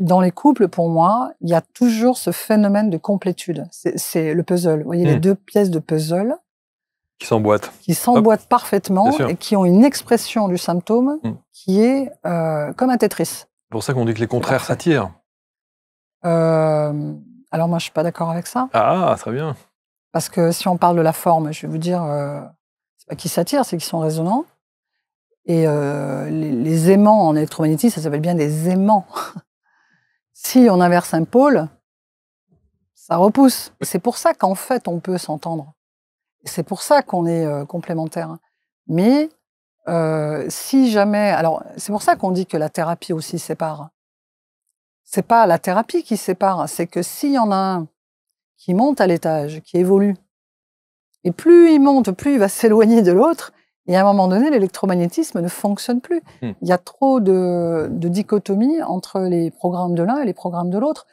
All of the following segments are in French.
Dans les couples, pour moi, il y a toujours ce phénomène de complétude. C'est le puzzle. Vous voyez, les hmm. deux pièces de puzzle. Qui s'emboîtent. Qui s'emboîtent parfaitement et qui ont une expression du symptôme hmm. qui est euh, comme un Tetris. C'est pour ça qu'on dit que les contraires s'attirent. Euh, alors moi, je ne suis pas d'accord avec ça. Ah, très bien. Parce que si on parle de la forme, je vais vous dire, euh, ce n'est pas qu'ils s'attirent, c'est qu'ils sont résonnants. Et les, aimants en électromagnétisme, ça s'appelle bien des aimants. Si on inverse un pôle, ça repousse. C'est pour ça qu'en fait, on peut s'entendre. C'est pour ça qu'on est complémentaire euh, complémentaires. Mais euh, si jamais, alors c'est pour ça qu'on dit que la thérapie aussi sépare. C'est pas la thérapie qui sépare, c'est que s'il y en a un qui monte à l'étage, qui évolue, et plus il monte, plus il va s'éloigner de l'autre, et à un moment donné, l'électromagnétisme ne fonctionne plus. Hmm. Il y a trop de, de dichotomie entre les programmes de l'un et les programmes de l'autre.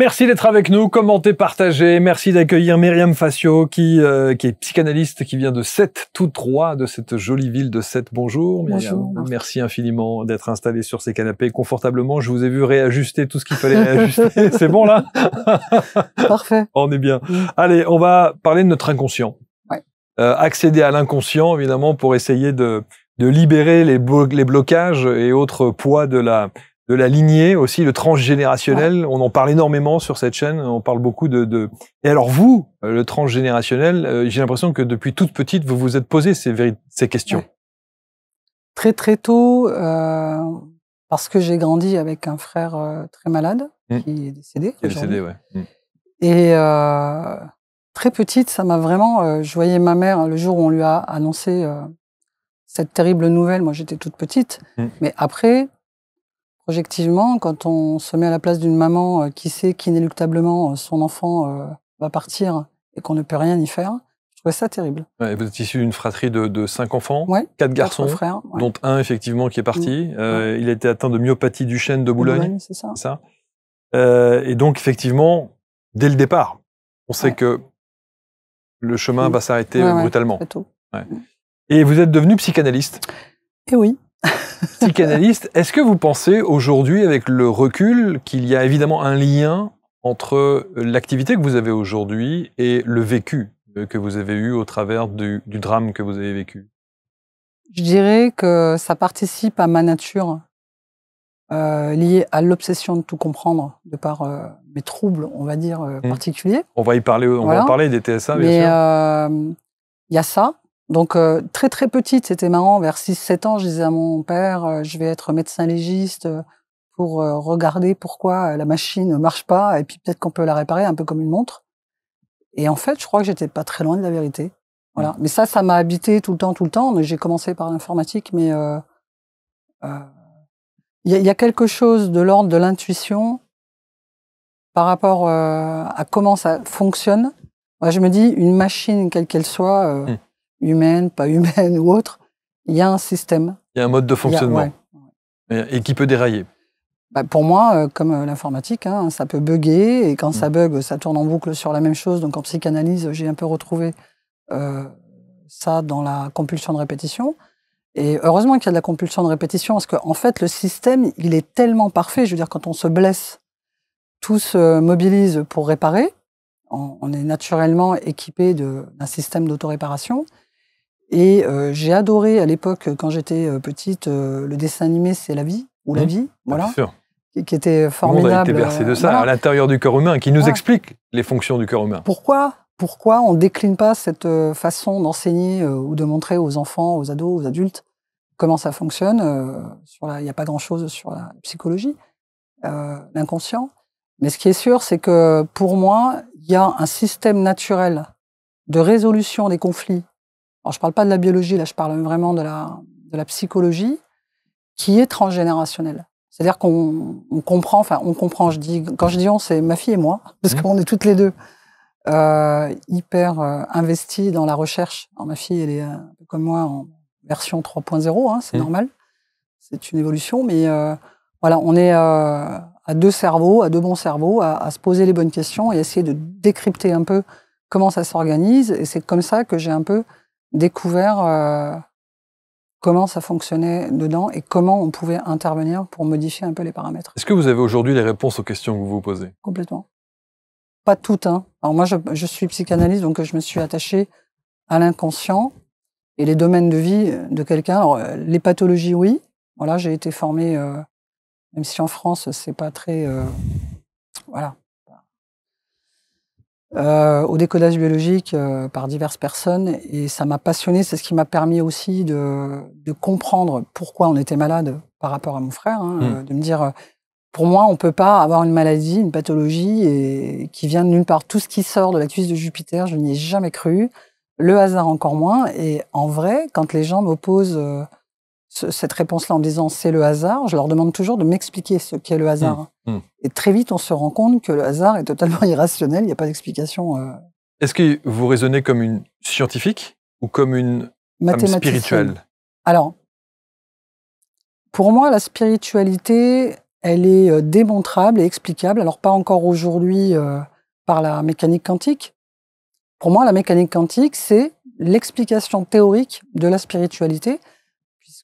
Merci d'être avec nous, commentez, partagez. Merci d'accueillir Myriam Facio, qui, euh, qui est psychanalyste, qui vient de Sète, tout trois de cette jolie ville de Sète. Bonjour, Myriam. Merci infiniment d'être installée sur ces canapés confortablement. Je vous ai vu réajuster tout ce qu'il fallait réajuster. C'est bon, là? Parfait. On est bien. Allez, on va parler de notre inconscient. Ouais. Euh, accéder à l'inconscient, évidemment, pour essayer de, de libérer les blocages et autres poids de la, de la lignée aussi, le transgénérationnel. On en parle énormément sur cette chaîne. On parle beaucoup de. Et alors vous, euh, le transgénérationnel, euh, j'ai l'impression que depuis toute petite, vous vous êtes posé ces, questions. Très très tôt, euh, parce que j'ai grandi avec un frère très malade mm. qui est décédé. Qui est décédé, ouais. Mm. Et très petite, ça m'a vraiment. je voyais ma mère hein, le jour où on lui a annoncé cette terrible nouvelle. Moi, j'étais toute petite, mm. mais après Objectivement, quand on se met à la place d'une maman euh, qui sait qu'inéluctablement euh, son enfant euh, va partir et qu'on ne peut rien y faire, je trouvais ça terrible. vous êtes issu d'une fratrie de, cinq enfants, quatre garçons, dont un effectivement qui est parti. Mm, il a été atteint de myopathie du chêne de Boulogne. c'est ça. et donc effectivement, dès le départ, on sait que le chemin mm. va s'arrêter brutalement. Mm. Et vous êtes devenu psychanalyste. Eh oui psychanalyste, est-ce que vous pensez aujourd'hui, avec le recul, qu'il y a évidemment un lien entre l'activité que vous avez aujourd'hui et le vécu euh, que vous avez eu au travers du, drame que vous avez vécu Je dirais que ça participe à ma nature euh, liée à l'obsession de tout comprendre, de par euh, mes troubles, on va dire, mmh. particuliers. On va y parler, on va en parler des TSA, bien Il y a ça, donc euh, très très petite, c'était marrant, vers 6-7 ans, je disais à mon père, euh, je vais être médecin légiste euh, pour regarder pourquoi la machine ne marche pas et puis peut-être qu'on peut la réparer un peu comme une montre. Et en fait, je crois que j'étais pas très loin de la vérité. Voilà. Mais ça, ça m'a habité tout le temps, tout le temps. J'ai commencé par l'informatique, mais il y, a quelque chose de l'ordre de l'intuition par rapport à comment ça fonctionne. je me dis, une machine, quelle qu'elle soit, hum humaine, pas humaine ou autre, il y a un système. Il y a un mode de fonctionnement. Et qui peut dérailler. Bah, pour moi, euh, comme euh, l'informatique, hein, ça peut bugger, et quand ça mm. bug, ça tourne en boucle sur la même chose. Donc en psychanalyse, j'ai un peu retrouvé euh, ça dans la compulsion de répétition. Et heureusement qu'il y a de la compulsion de répétition, parce qu'en fait, le système, il est tellement parfait. Je veux dire, quand on se blesse, tout se mobilise pour réparer. On, on est naturellement équipé d'un système d'autoréparation. Et euh, j'ai adoré à l'époque, euh, quand j'étais euh, petite, le dessin animé C'est la vie, ou la mmh. vie, ah, voilà. Qui, était formidable. Le monde a été bercé de ça, à l'intérieur du corps humain, qui nous explique les fonctions du corps humain. Pourquoi Pourquoi on ne décline pas cette façon d'enseigner ou de montrer aux enfants, aux ados, aux adultes comment ça fonctionne Il n'y a pas grand-chose sur la psychologie, l'inconscient. Mais ce qui est sûr, c'est que pour moi, il y a un système naturel de résolution des conflits alors je ne parle pas de la biologie, là je parle vraiment de la, de la psychologie, qui est transgénérationnelle. C'est-à-dire qu'on comprend, enfin on comprend, je dis, quand je dis on, c'est ma fille et moi, parce mmh. qu'on est toutes les deux euh, hyper euh, investies dans la recherche. Alors, ma fille, elle est euh, comme moi en version 3.0, hein, c'est mmh. normal, c'est une évolution, mais voilà, on est à deux cerveaux, à deux bons cerveaux, à, à, se poser les bonnes questions et essayer de décrypter un peu comment ça s'organise. Et c'est comme ça que j'ai un peu découvert euh, comment ça fonctionnait dedans et comment on pouvait intervenir pour modifier un peu les paramètres. Est-ce que vous avez aujourd'hui les réponses aux questions que vous vous posez Complètement. Pas toutes. Hein. Alors moi, je, suis psychanalyste, donc je me suis attaché à l'inconscient et les domaines de vie de quelqu'un. Alors, euh, les pathologies, oui. Voilà, j'ai été formé euh, même si en France, c'est pas très... voilà, euh, au décodage biologique euh, par diverses personnes et ça m'a passionné. C'est ce qui m'a permis aussi de, comprendre pourquoi on était malade par rapport à mon frère, hein, hmm. euh, de me dire. Pour moi, on peut pas avoir une maladie, une pathologie et, qui vient de nulle part. Tout ce qui sort de la cuisse de Jupiter, je n'y ai jamais cru. Le hasard encore moins. Et en vrai, quand les gens m'opposent cette réponse-là en disant c'est le hasard, je leur demande toujours de m'expliquer ce qu'est le hasard. Mmh, mmh. Et très vite, on se rend compte que le hasard est totalement irrationnel, il n'y a pas d'explication. Euh. Est-ce que vous raisonnez comme une scientifique ou comme une femme spirituelle Alors, pour moi, la spiritualité, elle est euh, démontrable et explicable. Alors, pas encore aujourd'hui euh, par la mécanique quantique. Pour moi, la mécanique quantique, c'est l'explication théorique de la spiritualité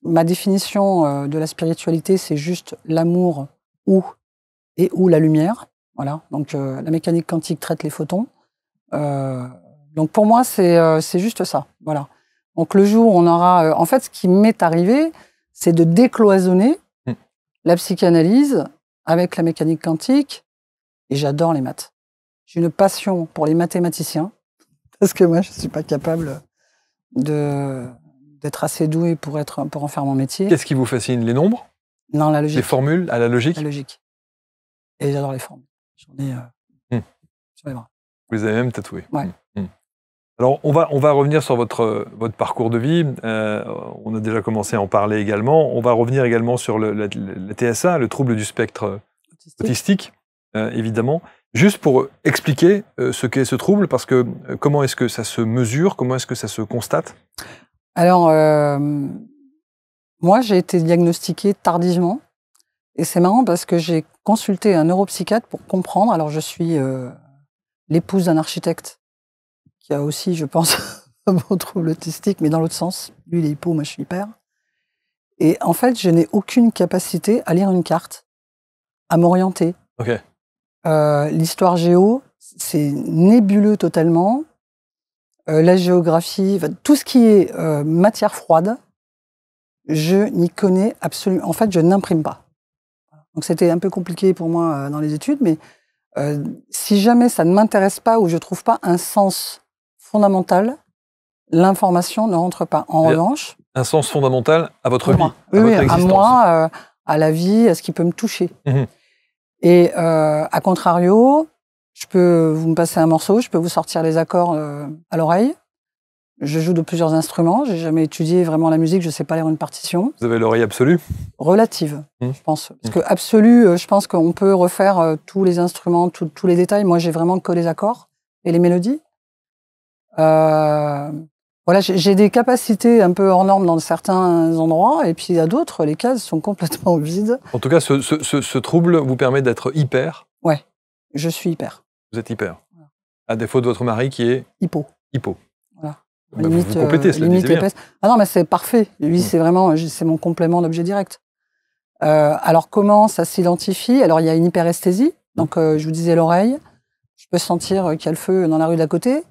Ma définition euh, de la spiritualité, c'est juste l'amour ou et ou la lumière. Voilà. Donc euh, la mécanique quantique traite les photons. Euh, donc pour moi, c'est juste ça. Voilà. Donc le jour on aura, en fait, ce qui m'est arrivé, c'est de décloisonner mmh. la psychanalyse avec la mécanique quantique. Et j'adore les maths. J'ai une passion pour les mathématiciens parce que moi, je ne suis pas capable de d'être assez doué pour, être, pour en faire mon métier. Qu'est-ce qui vous fascine Les nombres Non, la logique. Les formules à la logique La logique. Et j'adore les formules. J'en ai euh, hmm. sur Vous les avez même tatouées. Ouais. Hmm. Hmm. Alors, on va, on va revenir sur votre, votre parcours de vie. Euh, on a déjà commencé à en parler également. On va revenir également sur le, TSA, le trouble du spectre autistique, euh, évidemment. Juste pour expliquer euh, ce qu'est ce trouble, parce que comment est-ce que ça se mesure, comment est-ce que ça se constate alors, euh, moi, j'ai été diagnostiquée tardivement. Et c'est marrant parce que j'ai consulté un neuropsychiatre pour comprendre. Alors, je suis euh, l'épouse d'un architecte qui a aussi, je pense, un bon trouble autistique, mais dans l'autre sens. Lui, il est hypo, moi, je suis hyper. Et en fait, je n'ai aucune capacité à lire une carte, à m'orienter. Euh, l'histoire géo, c'est nébuleux totalement. Euh, la géographie, tout ce qui est euh, matière froide, je n'y connais absolument. En fait, je n'imprime pas. Donc c'était un peu compliqué pour moi euh, dans les études, mais si jamais ça ne m'intéresse pas ou je ne trouve pas un sens fondamental, l'information ne rentre pas. En revanche. Un sens fondamental à votre vie, à oui, votre existence. À moi, à la vie, à ce qui peut me toucher. Mmh Et à contrario, je peux vous me passer un morceau, je peux vous sortir les accords euh, à l'oreille. Je joue de plusieurs instruments. J'ai jamais étudié vraiment la musique. Je sais pas lire une partition. Vous avez l'oreille absolue Relative, mmh. je pense. Parce mmh. que absolue, euh, je pense qu'on peut refaire euh, tous les instruments, tous les détails. Moi, j'ai vraiment que les accords et les mélodies. voilà, j'ai des capacités un peu hors normes dans certains endroits, et puis à d'autres, les cases sont complètement vides. En tout cas, ce, ce trouble vous permet d'être hyper. Ouais, je suis hyper êtes hyper. À défaut de votre mari qui est hypo. hypo bah, limite, euh, Ah non, mais c'est parfait. Lui, c'est vraiment c'est mon complément d'objet direct. Euh, alors, comment ça s'identifie Alors, il y a une hyperesthésie. Donc, euh, je vous disais l'oreille. Je peux sentir qu'il y a le feu dans la rue d'à côté.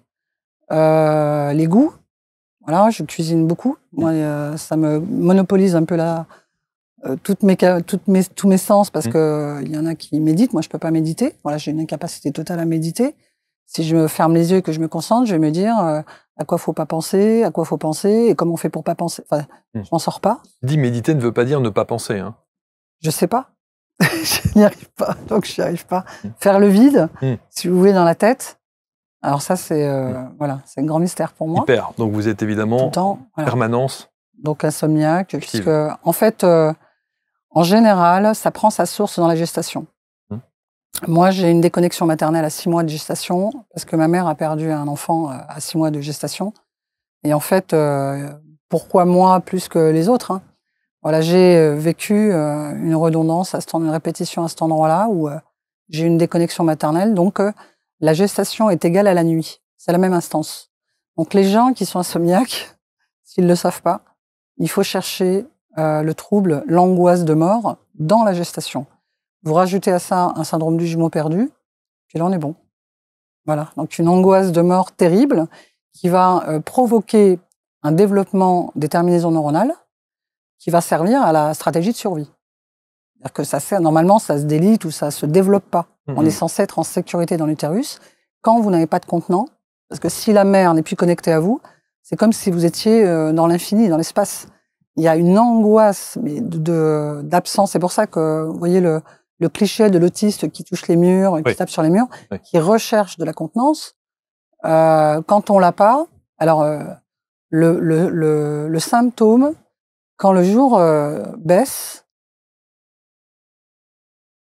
les goûts. Voilà, je cuisine beaucoup. Moi, ça me monopolise un peu la, euh, toutes mes, toutes mes, tous mes sens parce qu'il mm. que euh, il y en a qui méditent. Moi, je peux pas méditer. Voilà, j'ai une incapacité totale à méditer. Si je me ferme les yeux et que je me concentre, je vais me dire euh, à quoi faut pas penser, à quoi faut penser et comment on fait pour pas penser. Enfin, mm. je m'en sors pas. Dit méditer ne veut pas dire ne pas penser. Hein. Je sais pas. je n'y arrive pas. Donc, je n'y arrive pas. Mm. Faire le vide, si vous voulez, dans la tête. Alors ça, c'est voilà, c'est un grand mystère pour moi. Hyper. Donc vous êtes évidemment Tout permanence. Donc insomniaque, en fait. En général, ça prend sa source dans la gestation. Hum. Moi, j'ai une déconnexion maternelle à six mois de gestation parce que ma mère a perdu un enfant euh, à six mois de gestation. Et en fait, euh, pourquoi moi plus que les autres hein Voilà, j'ai euh, vécu une redondance, à une répétition à cet endroit-là où j'ai une déconnexion maternelle. Donc, la gestation est égale à la nuit. C'est la même instance. Donc, les gens qui sont insomniaques, s'ils ne le savent pas, il faut chercher euh, le trouble, l'angoisse de mort dans la gestation. Vous rajoutez à ça un syndrome du jumeau perdu, et là on est bon. Voilà, donc une angoisse de mort terrible qui va euh, provoquer un développement des terminaisons neuronales qui va servir à la stratégie de survie. C'est-à-dire que ça sert, normalement, ça se délite ou ça ne se développe pas. On mhm. est censé être en sécurité dans l'utérus quand vous n'avez pas de contenant, parce que si la mère n'est plus connectée à vous, c'est comme si vous étiez euh, dans l'infini, dans l'espace il y a une angoisse de d'absence. C'est pour ça que vous voyez le, cliché de l'autiste qui touche les murs, qui tape sur les murs, qui recherche de la contenance. Euh, quand on l'a pas, alors euh, le, le, le, symptôme, quand le jour euh, baisse,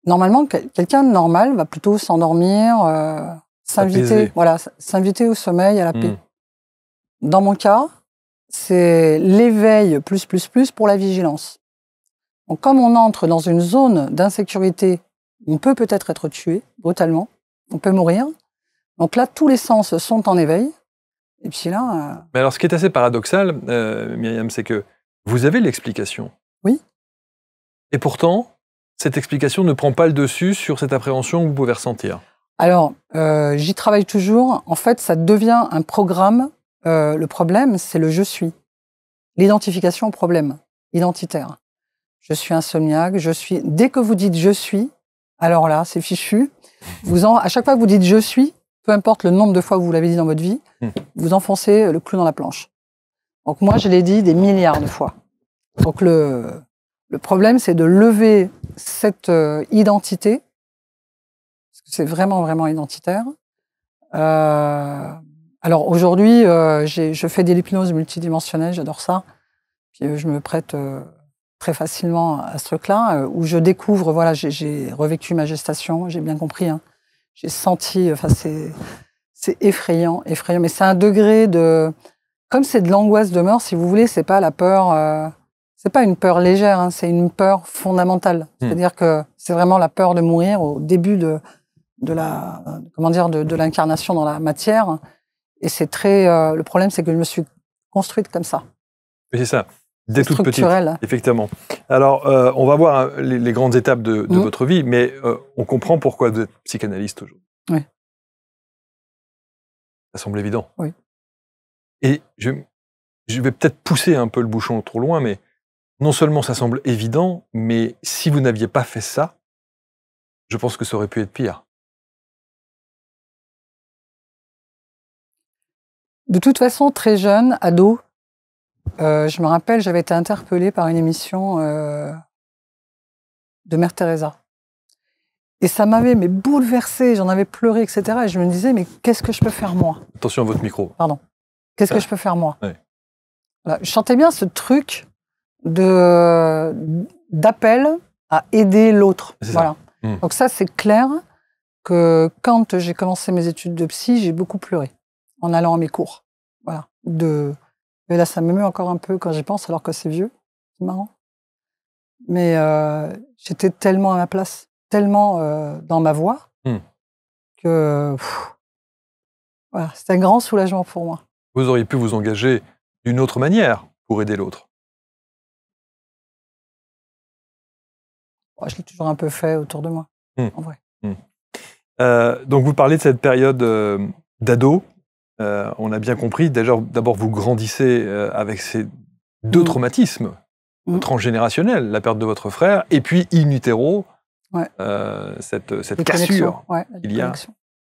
normalement quelqu'un de normal va plutôt s'endormir, s'inviter, voilà, s'inviter au sommeil, à la paix. Mmh. Dans mon cas, c'est l'éveil plus plus plus pour la vigilance. Donc, comme on entre dans une zone d'insécurité, on peut peut-être être tué brutalement, on peut mourir. Donc là, tous les sens sont en éveil. Et puis là. Euh, Mais alors, ce qui est assez paradoxal, Miriam, euh, Myriam, c'est que vous avez l'explication. Oui. Et pourtant, cette explication ne prend pas le dessus sur cette appréhension que vous pouvez ressentir. Alors, euh, j'y travaille toujours. En fait, ça devient un programme euh, le problème, c'est le je suis. L'identification au problème identitaire. Je suis insomniaque, je suis. Dès que vous dites je suis, alors là, c'est fichu. Vous en, à chaque fois que vous dites je suis, peu importe le nombre de fois que vous l'avez dit dans votre vie, hum. vous enfoncez le clou dans la planche. Donc moi, je l'ai dit des milliards de fois. Donc le, le problème, c'est de lever cette euh, identité, parce que c'est vraiment, vraiment identitaire, euh, alors aujourd'hui, euh, je fais des l'hypnose multidimensionnelle, j'adore ça. Puis euh, je me prête euh, très facilement à ce truc-là, où je découvre, voilà, j'ai revécu ma gestation, j'ai bien compris. Hein. J'ai senti, enfin c'est effrayant, effrayant. Mais c'est un degré de, comme c'est de l'angoisse de mort, si vous voulez, c'est pas la peur, c'est pas une peur légère, hein, c'est une peur fondamentale. Hmm. C'est-à-dire que c'est vraiment la peur de mourir au début de, de la, comment dire, de, de l'incarnation dans la matière et c'est très. Euh, le problème, c'est que je me suis construite comme ça. c'est ça. Dès toute petite. Effectivement. Alors, euh, on va voir hein, les, grandes étapes de, mhm. votre vie, mais euh, on comprend pourquoi vous êtes psychanalyste aujourd'hui. Oui. Ça semble évident. Oui. Et je vais peut-être pousser un peu le bouchon trop loin, mais non seulement ça semble évident, mais si vous n'aviez pas fait ça, je pense que ça aurait pu être pire. De toute façon, très jeune, ado, euh, je me rappelle, j'avais été interpellée par une émission euh, de Mère Teresa. Et ça m'avait mais bouleversée, j'en avais pleuré, etc. Et je me disais, mais qu'est-ce que je peux faire moi Attention à votre micro. Pardon. Qu'est-ce que ah. je peux faire moi Je chantais bien ce truc de d'appel à aider l'autre. Voilà. Hmm. Donc ça, c'est clair que quand j'ai commencé mes études de psy, j'ai beaucoup pleuré en allant à mes cours. Voilà. De... Et là, ça me m'émeut encore un peu quand j'y pense, alors que c'est vieux. C'est marrant. Mais euh, j'étais tellement à ma place, tellement euh, dans ma voix, hmm. que voilà, c'était un grand soulagement pour moi. Vous auriez pu vous engager d'une autre manière pour aider l'autre. Oh, je l'ai toujours un peu fait autour de moi, hmm. en vrai. Hmm. Euh, donc, vous parlez de cette période d'ado, euh, on a bien compris, d'abord vous grandissez euh, avec ces deux mm. traumatismes mm. transgénérationnels, la perte de votre frère, et puis in utero, euh, cette, cette cassure qu'il y a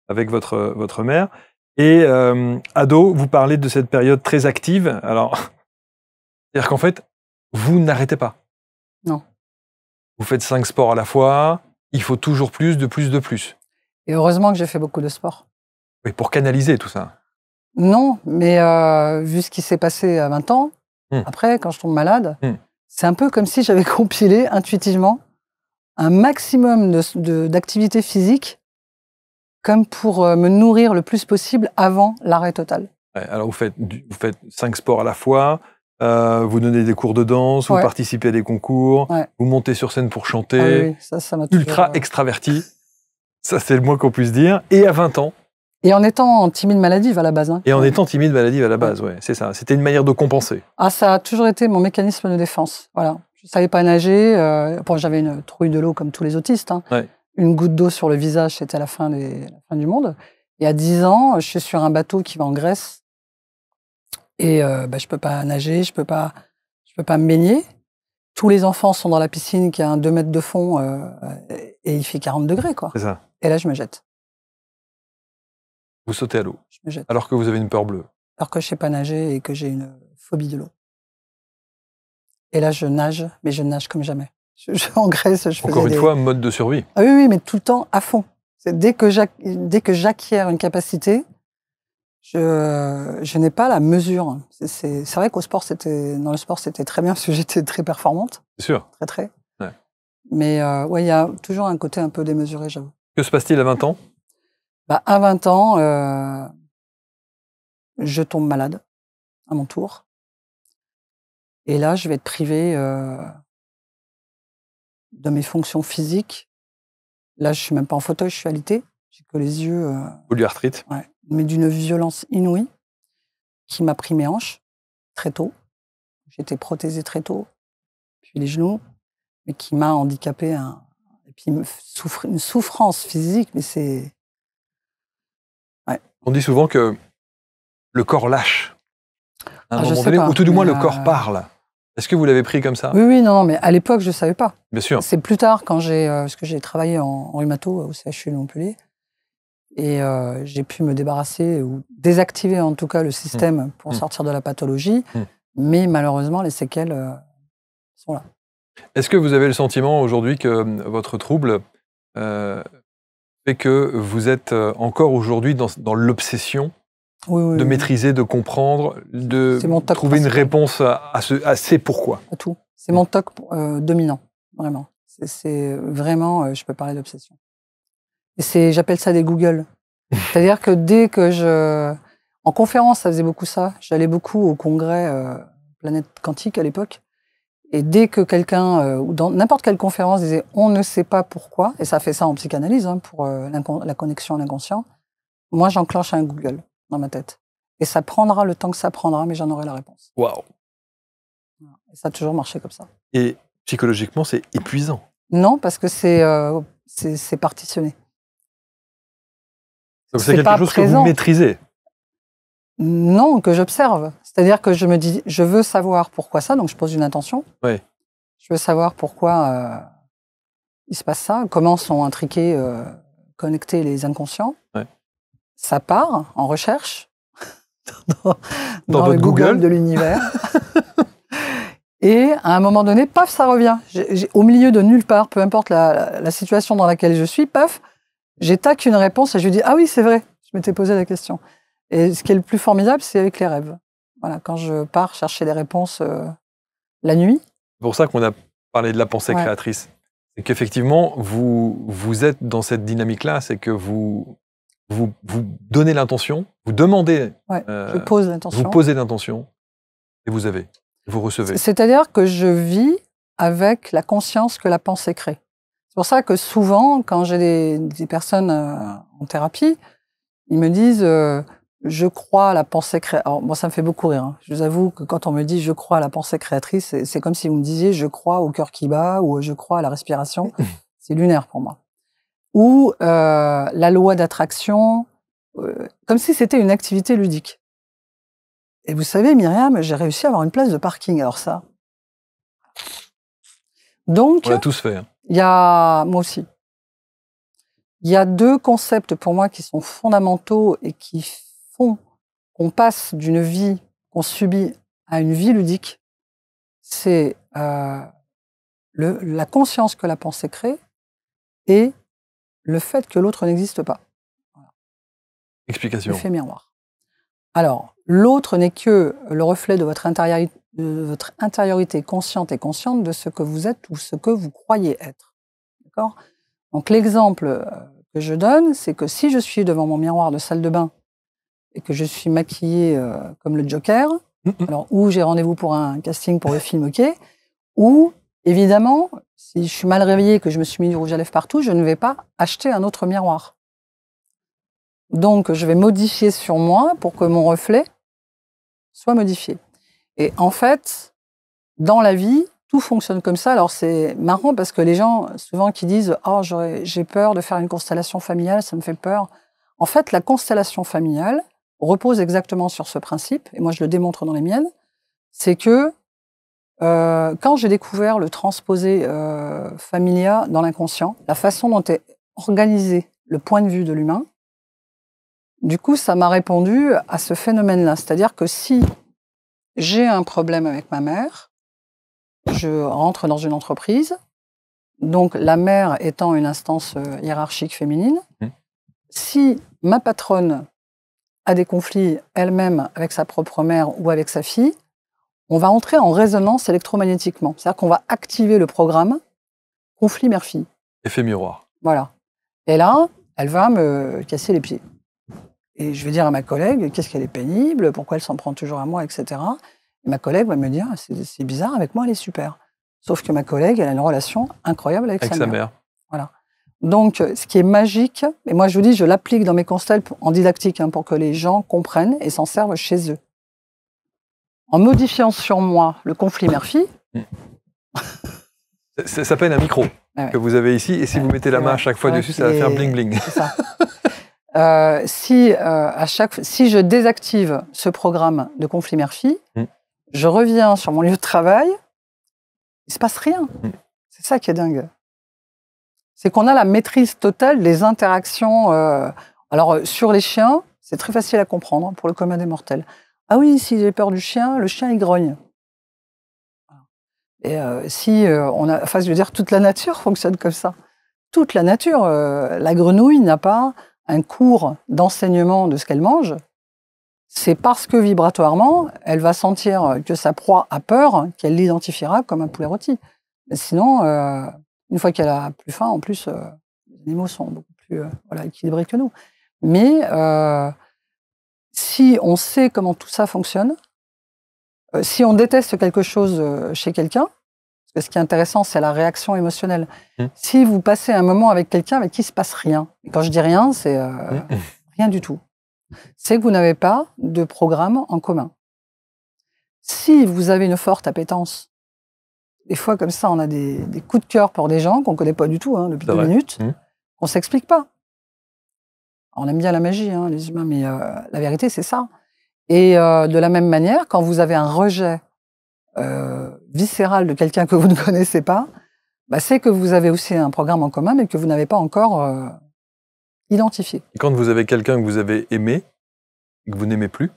avec votre, votre mère. Et ado, vous parlez de cette période très active. Alors, c'est-à-dire qu'en fait, vous n'arrêtez pas. Non. Vous faites cinq sports à la fois. Il faut toujours plus, de plus, de plus. Et heureusement que j'ai fait beaucoup de sport. Oui, pour canaliser tout ça. Non, mais euh, vu ce qui s'est passé à 20 ans, hmm. après, quand je tombe malade, hmm. c'est un peu comme si j'avais compilé intuitivement un maximum d'activités de, physiques comme pour euh, me nourrir le plus possible avant l'arrêt total. alors vous faites, vous faites cinq sports à la fois, euh, vous donnez des cours de danse, vous participez à des concours, vous montez sur scène pour ah chanter. ça, ultra extraverti, ça c'est le moins qu'on puisse dire. Et à 20 ans, et en étant timide maladive à la base. Hein. Et en étant timide maladive à la base, ouais, c'est ça. C'était une manière de compenser. Ah, ça a toujours été mon mécanisme de défense. Voilà. Je savais pas nager. Euh, bon, j'avais une trouille de l'eau comme tous les autistes. Hein. Une goutte d'eau sur le visage, c'était la, fin la fin du monde. Et à 10 ans, je suis sur un bateau qui va en Grèce. Et euh, bah, je peux pas nager, je peux pas, je peux pas me baigner. Tous les enfants sont dans la piscine qui a un 2 mètres de fond euh, et il fait 40 degrés, quoi. C'est ça. Et là, je me jette. Vous sautez à l'eau. Alors que vous avez une peur bleue. Alors que je sais pas nager et que j'ai une phobie de l'eau. Et là, je nage, mais je nage comme jamais. Je, je, Encore une fois, mode de survie. Ah oui, oui, mais tout le temps à fond. Dès que j'acquiers une capacité, je, n'ai pas la mesure. C'est vrai qu'au sport, c'était dans le sport, c'était très bien parce que j'étais très performante. C'est sûr. Très très. Mais euh, ouais, il y a toujours un côté un peu démesuré, j'avoue. Que se passe-t-il à 20 ans bah, à 20 ans, euh, je tombe malade à mon tour. Et là, je vais être privée euh, de mes fonctions physiques. Là, je suis même pas en fauteuil, je suis alité. J'ai que les yeux. Ou euh, Polyarthrite. Ouais, mais d'une violence inouïe qui m'a pris mes hanches très tôt. J'étais prothésée très tôt, puis les genoux, mais qui m'a handicapé hein. et puis une, souffrance physique, mais c'est on dit souvent que le corps lâche. Ah, ou tout du moins le corps euh, parle. Est-ce que vous l'avez pris comme ça Oui, oui, non, non, mais à l'époque, je ne savais pas. Bien sûr. C'est plus tard, quand j'ai, euh, parce que j'ai travaillé en, rhumato euh, au CHU de Montpellier, et j'ai pu me débarrasser ou désactiver en tout cas le système mmh. pour mmh. sortir de la pathologie, mmh. mais malheureusement, les séquelles sont là. Est-ce que vous avez le sentiment aujourd'hui que votre trouble que vous êtes euh, encore aujourd'hui dans, dans l'obsession de maîtriser, de comprendre, de trouver une réponse à, ce, ces pourquoi. À tout. C'est mon mm. toc euh, dominant, vraiment. C'est vraiment, euh, je peux parler d'obsession. j'appelle ça des Google. C'est-à-dire que dès que je, en conférence, ça faisait beaucoup ça. J'allais beaucoup au congrès Planète Quantique à l'époque. Et dès que quelqu'un, euh, ou dans n'importe quelle conférence, disait on ne sait pas pourquoi, et ça fait ça en psychanalyse, hein, pour euh, la connexion à l'inconscient, moi j'enclenche un Google dans ma tête. Et ça prendra le temps que ça prendra, mais j'en aurai la réponse. Waouh Ça a toujours marché comme ça. Et psychologiquement, c'est épuisant Non, parce que c'est euh, partitionné. Donc c'est quelque chose que vous maîtrisez Non, que j'observe. C'est-à-dire que je me dis, je veux savoir pourquoi ça, donc je pose une intention. Je veux savoir pourquoi euh, il se passe ça, comment sont intriqués, euh, connectés les inconscients. Ça part en recherche dans, le Google, de l'univers. Et à un moment donné, paf, ça revient. au milieu de nulle part, peu importe la, situation dans laquelle je suis, paf, j'étaque une réponse et je lui dis Ah oui, c'est vrai, je m'étais posé la question. Et ce qui est le plus formidable, c'est avec les rêves. Voilà, quand je pars chercher des réponses euh, la nuit. C'est pour ça qu'on a parlé de la pensée créatrice. C'est qu'effectivement, vous, vous êtes dans cette dynamique-là, c'est que vous, vous, donnez l'intention, vous demandez. je euh, pose l'intention. Vous posez l'intention et vous avez, vous recevez. C'est-à-dire que je vis avec la conscience que la pensée crée. C'est pour ça que souvent, quand j'ai des, personnes euh, en thérapie, ils me disent je crois à la pensée créatrice. Moi, ça me fait beaucoup rire. Hein. Je vous avoue que quand on me dit je crois à la pensée créatrice, c'est comme si vous me disiez je crois au cœur qui bat ou je crois à la respiration. c'est lunaire pour moi. Ou euh, la loi d'attraction, euh, comme si c'était une activité ludique. Et vous savez, Myriam, j'ai réussi à avoir une place de parking. Alors ça. Donc. On l'a tous fait. Hein. Il y a. Moi aussi. Il y a deux concepts pour moi qui sont fondamentaux et qui on passe d'une vie qu'on subit à une vie ludique, c'est euh, la conscience que la pensée crée et le fait que l'autre n'existe pas. Explication. Explication. fait miroir. Alors, l'autre n'est que le reflet de votre, intériorité, consciente et consciente de ce que vous êtes ou ce que vous croyez être. D'accord Donc, l'exemple euh, que je donne, c'est que si je suis devant mon miroir de salle de bain et que je suis maquillée euh, comme le Joker, alors ou j'ai rendez-vous pour un casting pour le film, ok, ou évidemment, si je suis mal réveillée et que je me suis mis du rouge à lèvres partout, je ne vais pas acheter un autre miroir. Donc, je vais modifier sur moi pour que mon reflet soit modifié. Et en fait, dans la vie, tout fonctionne comme ça. Alors, c'est marrant parce que les gens, souvent, qui disent Oh, j'ai peur de faire une constellation familiale, ça me fait peur. En fait, la constellation familiale, repose exactement sur ce principe, et moi je le démontre dans les miennes, c'est que euh, quand j'ai découvert le transposé euh, familia dans l'inconscient, la façon dont est organisé le point de vue de l'humain, du coup, ça m'a répondu à ce phénomène-là. C'est-à-dire que si j'ai un problème avec ma mère, je rentre dans une entreprise, donc la mère étant une instance euh, hiérarchique féminine, mmh. si ma patronne des conflits elle-même avec sa propre mère ou avec sa fille, on va entrer en résonance électromagnétiquement. C'est-à-dire qu'on va activer le programme conflit mère-fille. Effet miroir. Voilà. Et là, elle va me casser les pieds. Et je vais dire à ma collègue, qu'est-ce qu'elle est pénible, pourquoi elle s'en prend toujours à moi, etc. Et ma collègue va me dire, c'est bizarre, avec moi, elle est super. Sauf que ma collègue, elle a une relation incroyable avec, sa, mère. Sa mère. Voilà. Donc, ce qui est magique, et moi je vous dis, je l'applique dans mes constats en didactique hein, pour que les gens comprennent et s'en servent chez eux. En modifiant sur moi le conflit Murphy. ça s'appelle un micro ah que vous avez ici, et si vous mettez la main à chaque fois dessus, ça va faire bling bling. Ça. si, à chaque, si je désactive ce programme de conflit Murphy, mm. je reviens sur mon lieu de travail, il ne se passe rien. Mm. C'est ça qui est dingue c'est qu'on a la maîtrise totale des interactions. Euh, alors, euh, sur les chiens, c'est très facile à comprendre hein, pour le commun des mortels. Ah oui, si j'ai peur du chien, le chien, il grogne. Et euh, si on a, enfin, je veux dire, toute la nature fonctionne comme ça. Toute la nature, la grenouille n'a pas un cours d'enseignement de ce qu'elle mange. C'est parce que vibratoirement, elle va sentir que sa proie a peur qu'elle l'identifiera comme un poulet rôti. Mais sinon, une fois qu'elle a plus faim, en plus, euh, les animaux sont beaucoup plus euh, équilibrés que nous. Mais euh, si on sait comment tout ça fonctionne, si on déteste quelque chose chez quelqu'un, parce que ce qui est intéressant, c'est la réaction émotionnelle. Mmh. Si vous passez un moment avec quelqu'un avec qui il se passe rien, et quand je dis rien, c'est mmh. rien du tout, c'est que vous n'avez pas de programme en commun. Si vous avez une forte appétence des fois, comme ça, on a des, coups de cœur pour des gens qu'on ne connaît pas du tout hein, depuis deux minutes, mmh. on ne s'explique pas. On aime bien la magie, hein, les humains, mais euh, la vérité, c'est ça. Et euh, de la même manière, quand vous avez un rejet euh, viscéral de quelqu'un que vous ne connaissez pas, bah, c'est que vous avez aussi un programme en commun, mais que vous n'avez pas encore identifié. quand vous avez quelqu'un que vous avez aimé, que vous n'aimez plus,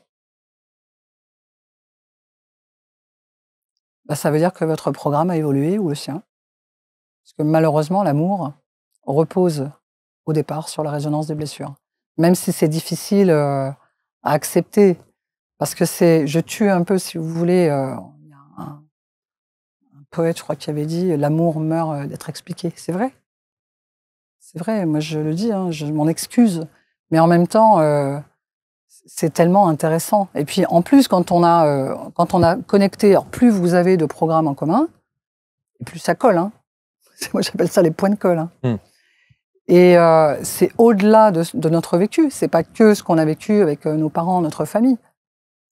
Bah, ça veut dire que votre programme a évolué ou le sien. Parce que malheureusement, l'amour repose au départ sur la résonance des blessures. Même si c'est difficile euh, à accepter, parce que c'est, je tue un peu, si vous voulez, euh, un, un, poète, je crois, qui avait dit, l'amour meurt euh, d'être expliqué. C'est vrai. C'est vrai, moi je le dis, hein, je m'en excuse. Mais en même temps, c'est tellement intéressant. Et puis en plus, quand on a, euh, quand on a connecté, alors plus vous avez de programmes en commun, plus ça colle. Hein. Moi, j'appelle ça les points de colle. Hein. Hmm. Et euh, c'est au-delà de, notre vécu. C'est pas que ce qu'on a vécu avec euh, nos parents, notre famille.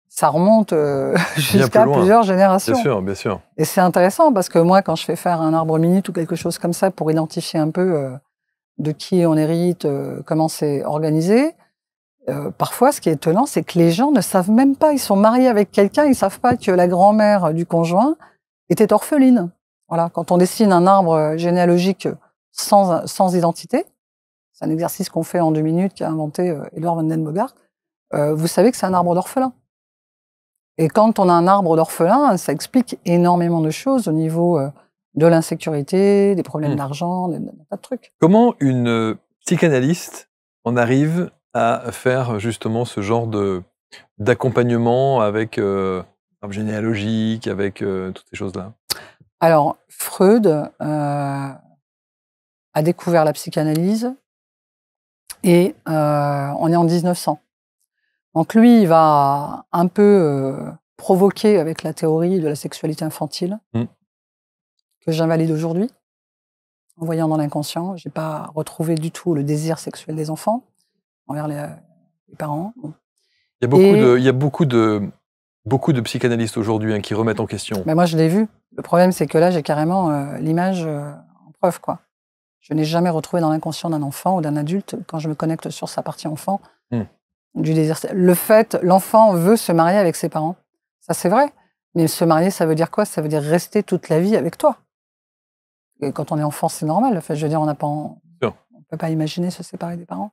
Ça remonte jusqu'à plusieurs générations. Bien sûr, bien sûr. Et c'est intéressant parce que moi, quand je fais faire un arbre minute ou quelque chose comme ça pour identifier un peu de qui on hérite, comment c'est organisé, euh, parfois, ce qui est étonnant, c'est que les gens ne savent même pas. Ils sont mariés avec quelqu'un, ils ne savent pas que la grand-mère du conjoint était orpheline. Voilà, quand on dessine un arbre généalogique sans, identité, c'est un exercice qu'on fait en deux minutes qu'a inventé Edouard euh, Van den euh, vous savez que c'est un arbre d'orphelin. Et quand on a un arbre d'orphelin, ça explique énormément de choses au niveau de l'insécurité, des problèmes mmh. d'argent, des, tas de trucs. Comment une psychanalyste en arrive à faire justement ce genre de d'accompagnement avec euh, généalogique, avec euh, toutes ces choses-là Alors, Freud euh, a découvert la psychanalyse et euh, on est en 1900. Donc lui, il va un peu provoquer avec la théorie de la sexualité infantile mmh. que j'invalide aujourd'hui. En voyant dans l'inconscient, j'ai pas retrouvé du tout le désir sexuel des enfants envers les, parents. Il y a beaucoup, de, il beaucoup, de, beaucoup de psychanalystes aujourd'hui hein, qui remettent en question. Mais bah, moi, je l'ai vu. Le problème, c'est que là, j'ai carrément euh, l'image euh, en preuve. Quoi. Je n'ai jamais retrouvé dans l'inconscient d'un enfant ou d'un adulte, quand je me connecte sur sa partie enfant, hmm. du désir. Le fait, l'enfant veut se marier avec ses parents. Ça, c'est vrai. Mais se marier, ça veut dire quoi Ça veut dire rester toute la vie avec toi. Et quand on est enfant, c'est normal. Enfin, je veux dire, on n'a pas, on peut pas imaginer se séparer des parents.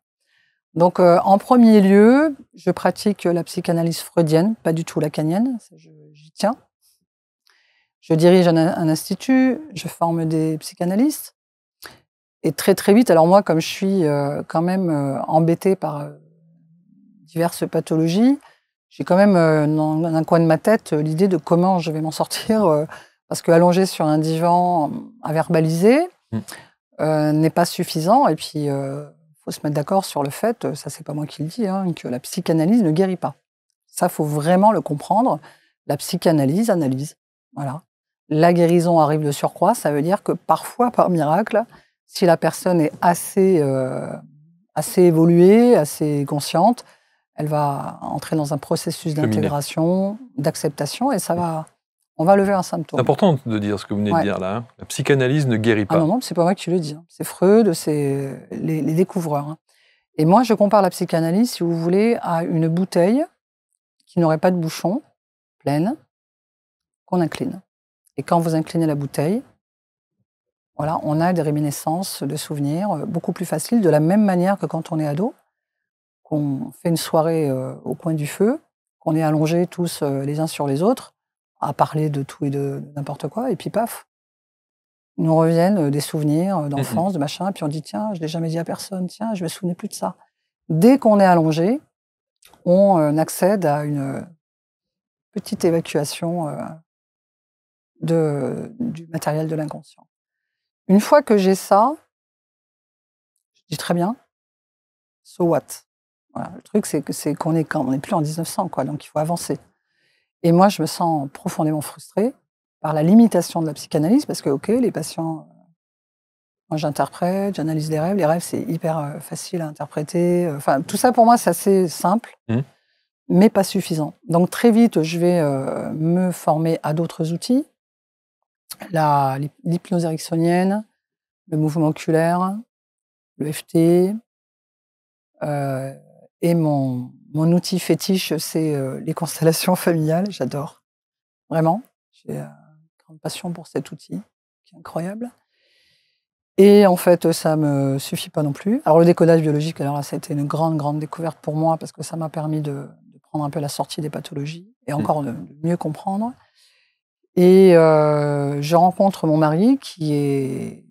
Donc, euh, en premier lieu, je pratique la psychanalyse freudienne, pas du tout lacanienne, j'y tiens. Je dirige un, institut, je forme des psychanalystes. Et très très vite, alors moi, comme je suis euh, quand même euh, embêtée par diverses pathologies, j'ai quand même dans, un coin de ma tête l'idée de comment je vais m'en sortir, parce que allongé sur un divan à verbaliser mmh. n'est pas suffisant. Et puis faut se mettre d'accord sur le fait, euh, ça c'est pas moi qui le dis, hein, que la psychanalyse ne guérit pas. Ça, faut vraiment le comprendre. La psychanalyse analyse. Voilà. La guérison arrive de surcroît, ça veut dire que parfois, par miracle, si la personne est assez, euh, assez évoluée, assez consciente, elle va entrer dans un processus d'intégration, d'acceptation, et ça va, on va lever un symptôme. C'est important de dire ce que vous venez de dire là. Hein. La psychanalyse ne guérit ah pas. non, non, c'est pas moi qui le dis. Hein. C'est Freud, c'est les, découvreurs. Hein. Et moi, je compare la psychanalyse, si vous voulez, à une bouteille qui n'aurait pas de bouchon, pleine, qu'on incline. Et quand vous inclinez la bouteille, voilà, on a des réminiscences de souvenirs euh, beaucoup plus faciles, de la même manière que quand on est ado, qu'on fait une soirée euh, au coin du feu, qu'on est allongés tous euh, les uns sur les autres à parler de tout et de, n'importe quoi. Et puis, paf, nous reviennent euh, des souvenirs euh, mmh, mmh. d'enfance, de machin. Et puis, on dit, tiens, je l'ai jamais dit à personne. Tiens, je me souvenais plus de ça. Dès qu'on est allongé, on euh, accède à une petite évacuation de, du matériel de l'inconscient. Une fois que j'ai ça, je dis très bien, so what Le truc, c'est qu'on c'est qu'on est quand on n'est plus en 1900, quoi, donc il faut avancer. Et moi, je me sens profondément frustrée par la limitation de la psychanalyse, parce que, OK, les patients, euh, moi j'interprète, j'analyse les rêves, les rêves c'est hyper euh, facile à interpréter, enfin tout ça pour moi c'est assez simple, mmh. mais pas suffisant. Donc très vite, je vais euh, me former à d'autres outils, l'hypnose ericksonienne, le mouvement oculaire, le FT, et mon, mon outil fétiche, c'est euh, les constellations familiales. J'adore. Vraiment. J'ai euh, une grande passion pour cet outil, qui est incroyable. Et en fait, ça me suffit pas non plus. Alors, le décodage biologique, alors ça a été une grande, grande découverte pour moi parce que ça m'a permis de, prendre un peu la sortie des pathologies et mmh. encore de, mieux comprendre. Et euh, je rencontre mon mari qui est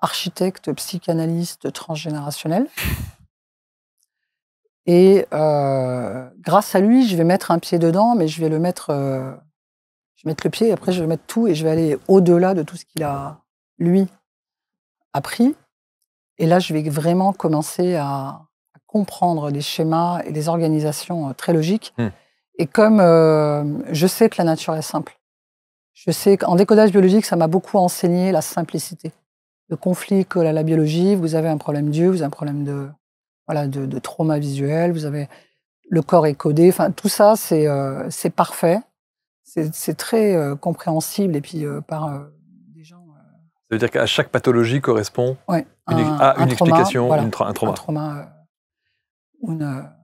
architecte, psychanalyste transgénérationnel. Et euh, grâce à lui, je vais mettre un pied dedans, mais je vais le mettre, euh, je vais mettre le pied, et après je vais mettre tout et je vais aller au-delà de tout ce qu'il a, lui, appris. Et là, je vais vraiment commencer à, comprendre des schémas et des organisations euh, très logiques. Hmm. Et comme euh, je sais que la nature est simple, je sais qu'en décodage biologique, ça m'a beaucoup enseigné la simplicité. Le conflit que la, la biologie, vous avez un problème Dieu, vous avez un problème de, voilà, de, de trauma visuel, vous avez le corps est codé, enfin tout ça c'est euh, parfait, c'est très euh, compréhensible et puis euh, par des gens. Ça veut dire qu'à chaque pathologie correspond une, à ah, une explication, un trauma, un, trauma, un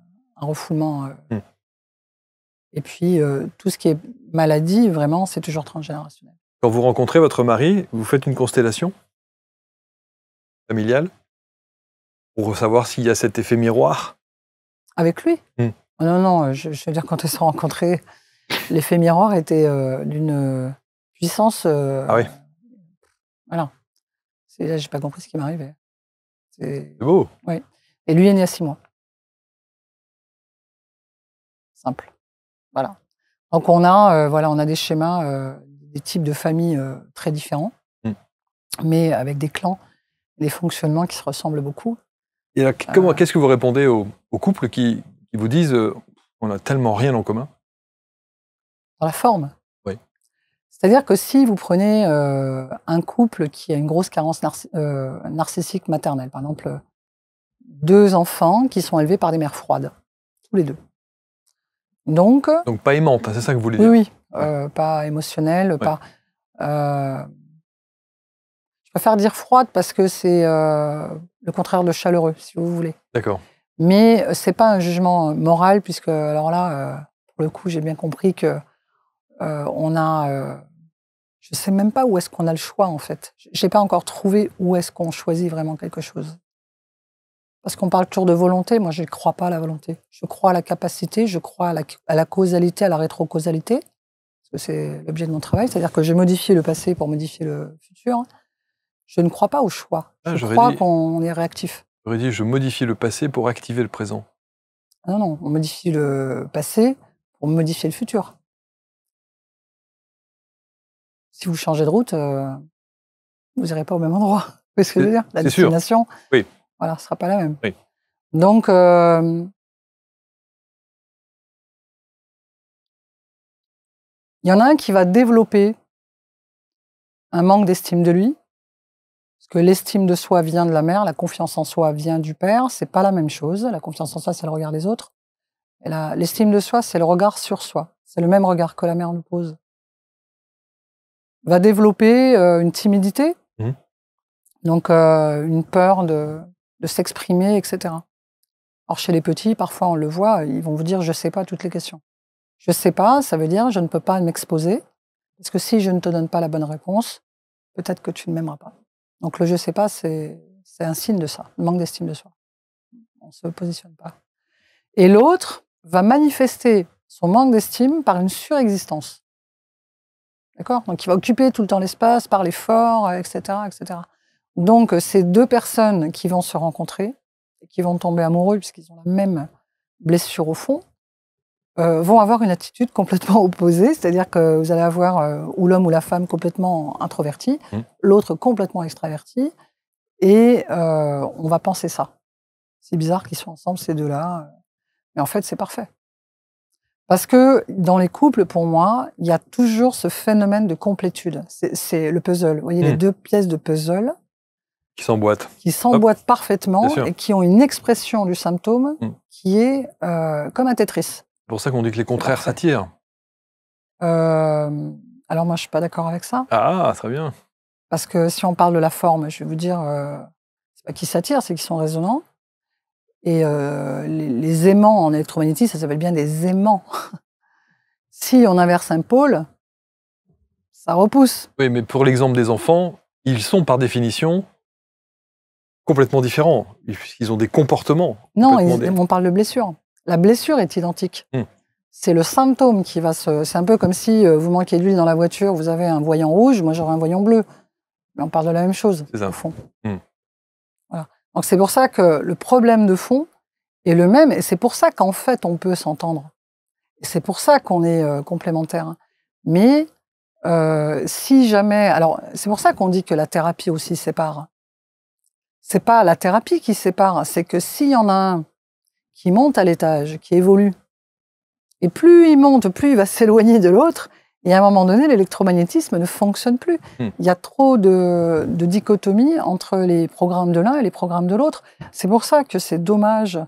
refoulement. Hum. Et puis tout ce qui est maladie, vraiment, c'est toujours transgénérationnel. Quand vous rencontrez votre mari, vous faites une constellation familiale pour savoir s'il y a cet effet miroir Avec lui hmm. oh Non, non, je, veux dire, quand ils se sont rencontrés, l'effet miroir était euh, d'une puissance. Euh, ah oui Voilà. Là, j'ai pas compris ce qui m'arrivait. C'est beau Oui. Et lui est né à six mois. Simple. Voilà. Donc on a, euh, voilà, on a des schémas, des types de familles très différents, hmm. mais avec des clans, des fonctionnements qui se ressemblent beaucoup. Et euh. comment, qu'est-ce que vous répondez aux, couples qui, vous disent euh, on n'a tellement rien en commun Dans la forme. Oui. C'est-à-dire que si vous prenez euh, un couple qui a une grosse carence narcissique maternelle, par exemple, deux enfants qui sont élevés par des mères froides, tous les deux. Donc. Donc pas aimante, c'est ça que vous voulez dire Oui, oui. pas émotionnel, pas. Je préfère dire froide parce que c'est euh, le contraire de chaleureux, si vous voulez. D'accord. Mais n'est euh, pas un jugement euh, moral, puisque, alors là, pour le coup, j'ai bien compris que on a. je sais même pas où est-ce qu'on a le choix, en fait. Je n'ai pas encore trouvé où est-ce qu'on choisit vraiment quelque chose. Parce qu'on parle toujours de volonté. Moi, je ne crois pas à la volonté. Je crois à la capacité, je crois à la, à la causalité, à la rétrocausalité. Parce que c'est l'objet de mon travail. C'est-à-dire que j'ai modifié le passé pour modifier le futur je ne crois pas au choix. Ah, je crois qu'on est réactif. J'aurais dit, je modifie le passé pour activer le présent. Non, non, on modifie le passé pour modifier le futur. Si vous changez de route, euh, vous n'irez pas au même endroit. Vous ce que je veux dire La destination, voilà, ne sera pas la même. Donc, euh, il y en a un qui va développer un manque d'estime de lui, parce que l'estime de soi vient de la mère, la confiance en soi vient du père, c'est pas la même chose. La confiance en soi, c'est le regard des autres. l'estime de soi, c'est le regard sur soi. C'est le même regard que la mère nous pose. Va développer euh, une timidité, mmh. donc euh, une peur de, de s'exprimer, etc. Or, chez les petits, parfois on le voit, ils vont vous dire je sais pas toutes les questions. Je sais pas, ça veut dire je ne peux pas m'exposer, parce que si je ne te donne pas la bonne réponse, peut-être que tu ne m'aimeras pas. Donc le je sais pas, c'est un signe de ça, le manque d'estime de soi. On ne se positionne pas. Et l'autre va manifester son manque d'estime par une surexistence. D'accord Donc il va occuper tout le temps l'espace par l'effort, etc., euh, etc. Donc euh, ces deux personnes qui vont se rencontrer, et qui vont tomber amoureux puisqu'ils ont la même blessure au fond, euh, vont avoir une attitude complètement opposée, c'est-à-dire que vous allez avoir euh, ou l'homme ou la femme complètement introverti, mmh. l'autre complètement extraverti, et euh, on va penser ça. C'est bizarre qu'ils soient ensemble ces deux-là, mais en fait c'est parfait. Parce que dans les couples, pour moi, il y a toujours ce phénomène de complétude. C'est le puzzle. Vous voyez les mmh. deux pièces de puzzle qui s'emboîtent, qui s'emboîtent parfaitement et qui ont une expression du symptôme mmh. qui est comme un Tetris. C'est pour ça qu'on dit que les contraires s'attirent. Euh, alors moi, je suis pas d'accord avec ça. Ah, très bien. Parce que si on parle de la forme, je vais vous dire, euh, c'est pas qu'ils s'attirent, c'est qu'ils sont résonnants. Et euh, les, aimants en électromagnétisme, ça s'appelle bien des aimants. si on inverse un pôle, ça repousse. Oui, mais pour l'exemple des enfants, ils sont par définition complètement différents. Ils ont des comportements. Non, on parle de blessures la blessure est identique. Hmm. C'est le symptôme qui va se. C'est un peu comme si euh, vous manquez d'huile dans la voiture, vous avez un voyant rouge, moi j'aurais un voyant bleu. Mais on parle de la même chose, C'est un fond. Hmm. Donc c'est pour ça que le problème de fond est le même, et c'est pour ça qu'en fait on peut s'entendre. C'est pour ça qu'on est euh, complémentaires. Mais euh, si jamais. Alors, c'est pour ça qu'on dit que la thérapie aussi sépare. C'est pas la thérapie qui sépare, c'est que s'il y en a un qui monte à l'étage, qui évolue. Et plus il monte, plus il va s'éloigner de l'autre. Et à un moment donné, l'électromagnétisme ne fonctionne plus. Hmm. Il y a trop de, dichotomie entre les programmes de l'un et les programmes de l'autre. C'est pour ça que c'est dommage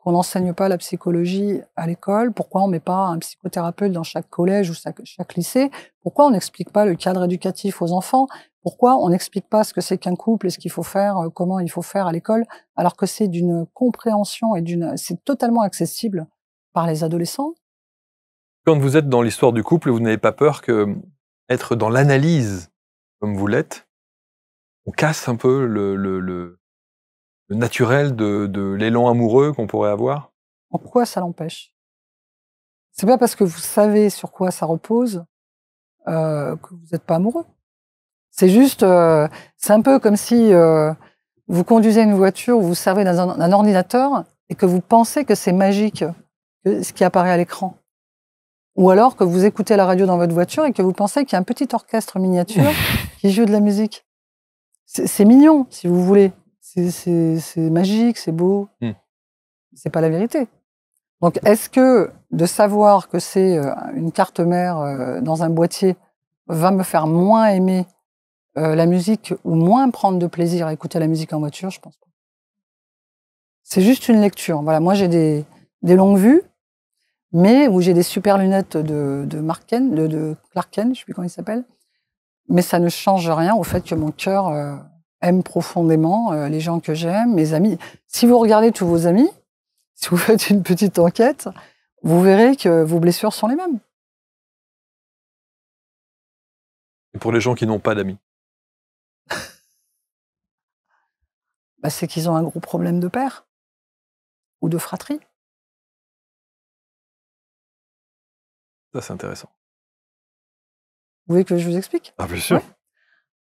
qu'on n'enseigne pas la psychologie à l'école. Pourquoi on ne met pas un psychothérapeute dans chaque collège ou chaque lycée Pourquoi on n'explique pas le cadre éducatif aux enfants pourquoi on n'explique pas ce que c'est qu'un couple et ce qu'il faut faire, euh, comment il faut faire à l'école, alors que c'est d'une compréhension et d'une, c'est totalement accessible par les adolescents. Quand vous êtes dans l'histoire du couple, vous n'avez pas peur que euh, être dans l'analyse comme vous l'êtes, on casse un peu le, le, naturel de, de l'élan amoureux qu'on pourrait avoir. En Pourquoi ça l'empêche C'est pas parce que vous savez sur quoi ça repose euh, que vous n'êtes pas amoureux. C'est juste, euh, c'est un peu comme si euh, vous conduisez une voiture, vous vous servez un ordinateur et que vous pensez que c'est magique ce qui apparaît à l'écran. Ou alors que vous écoutez la radio dans votre voiture et que vous pensez qu'il y a un petit orchestre miniature qui joue de la musique. C'est mignon, si vous voulez. C'est magique, c'est beau. Hmm. C'est pas la vérité. Donc, est-ce que de savoir que c'est euh, une carte mère dans un boîtier va me faire moins aimer euh, la musique ou moins prendre de plaisir à écouter la musique en voiture, je pense pas. C'est juste une lecture. Voilà, moi j'ai des, longues vues, mais où j'ai des super lunettes de, Marken, de, Clarken, je sais plus comment il s'appelle. Mais ça ne change rien au fait que mon cœur euh, aime profondément euh, les gens que j'aime, mes amis. Si vous regardez tous vos amis, si vous faites une petite enquête, vous verrez que vos blessures sont les mêmes. Et pour les gens qui n'ont pas d'amis Bah, c'est qu'ils ont un gros problème de père ou de fratrie. Ça, c'est intéressant. Vous voulez que je vous explique Ah, bien sûr.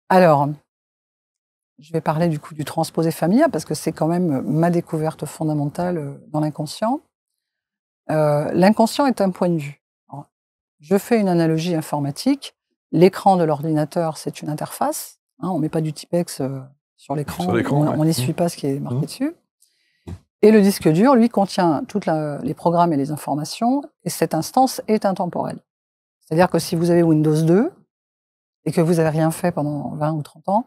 Alors, je vais parler du coup du transposé familial parce que c'est quand même euh, ma découverte fondamentale euh, dans l'inconscient. Euh, l'inconscient est un point de vue. je fais une analogie informatique. L'écran de l'ordinateur, c'est une interface. Hein, on ne met pas du typex sur l'écran. On n'y suit pas ce qui est marqué mmh. dessus. Et le disque dur, lui, contient tous les programmes et les informations, et cette instance est intemporelle. C'est-à-dire que si vous avez Windows 2 et que vous n'avez rien fait pendant 20 ou 30 ans,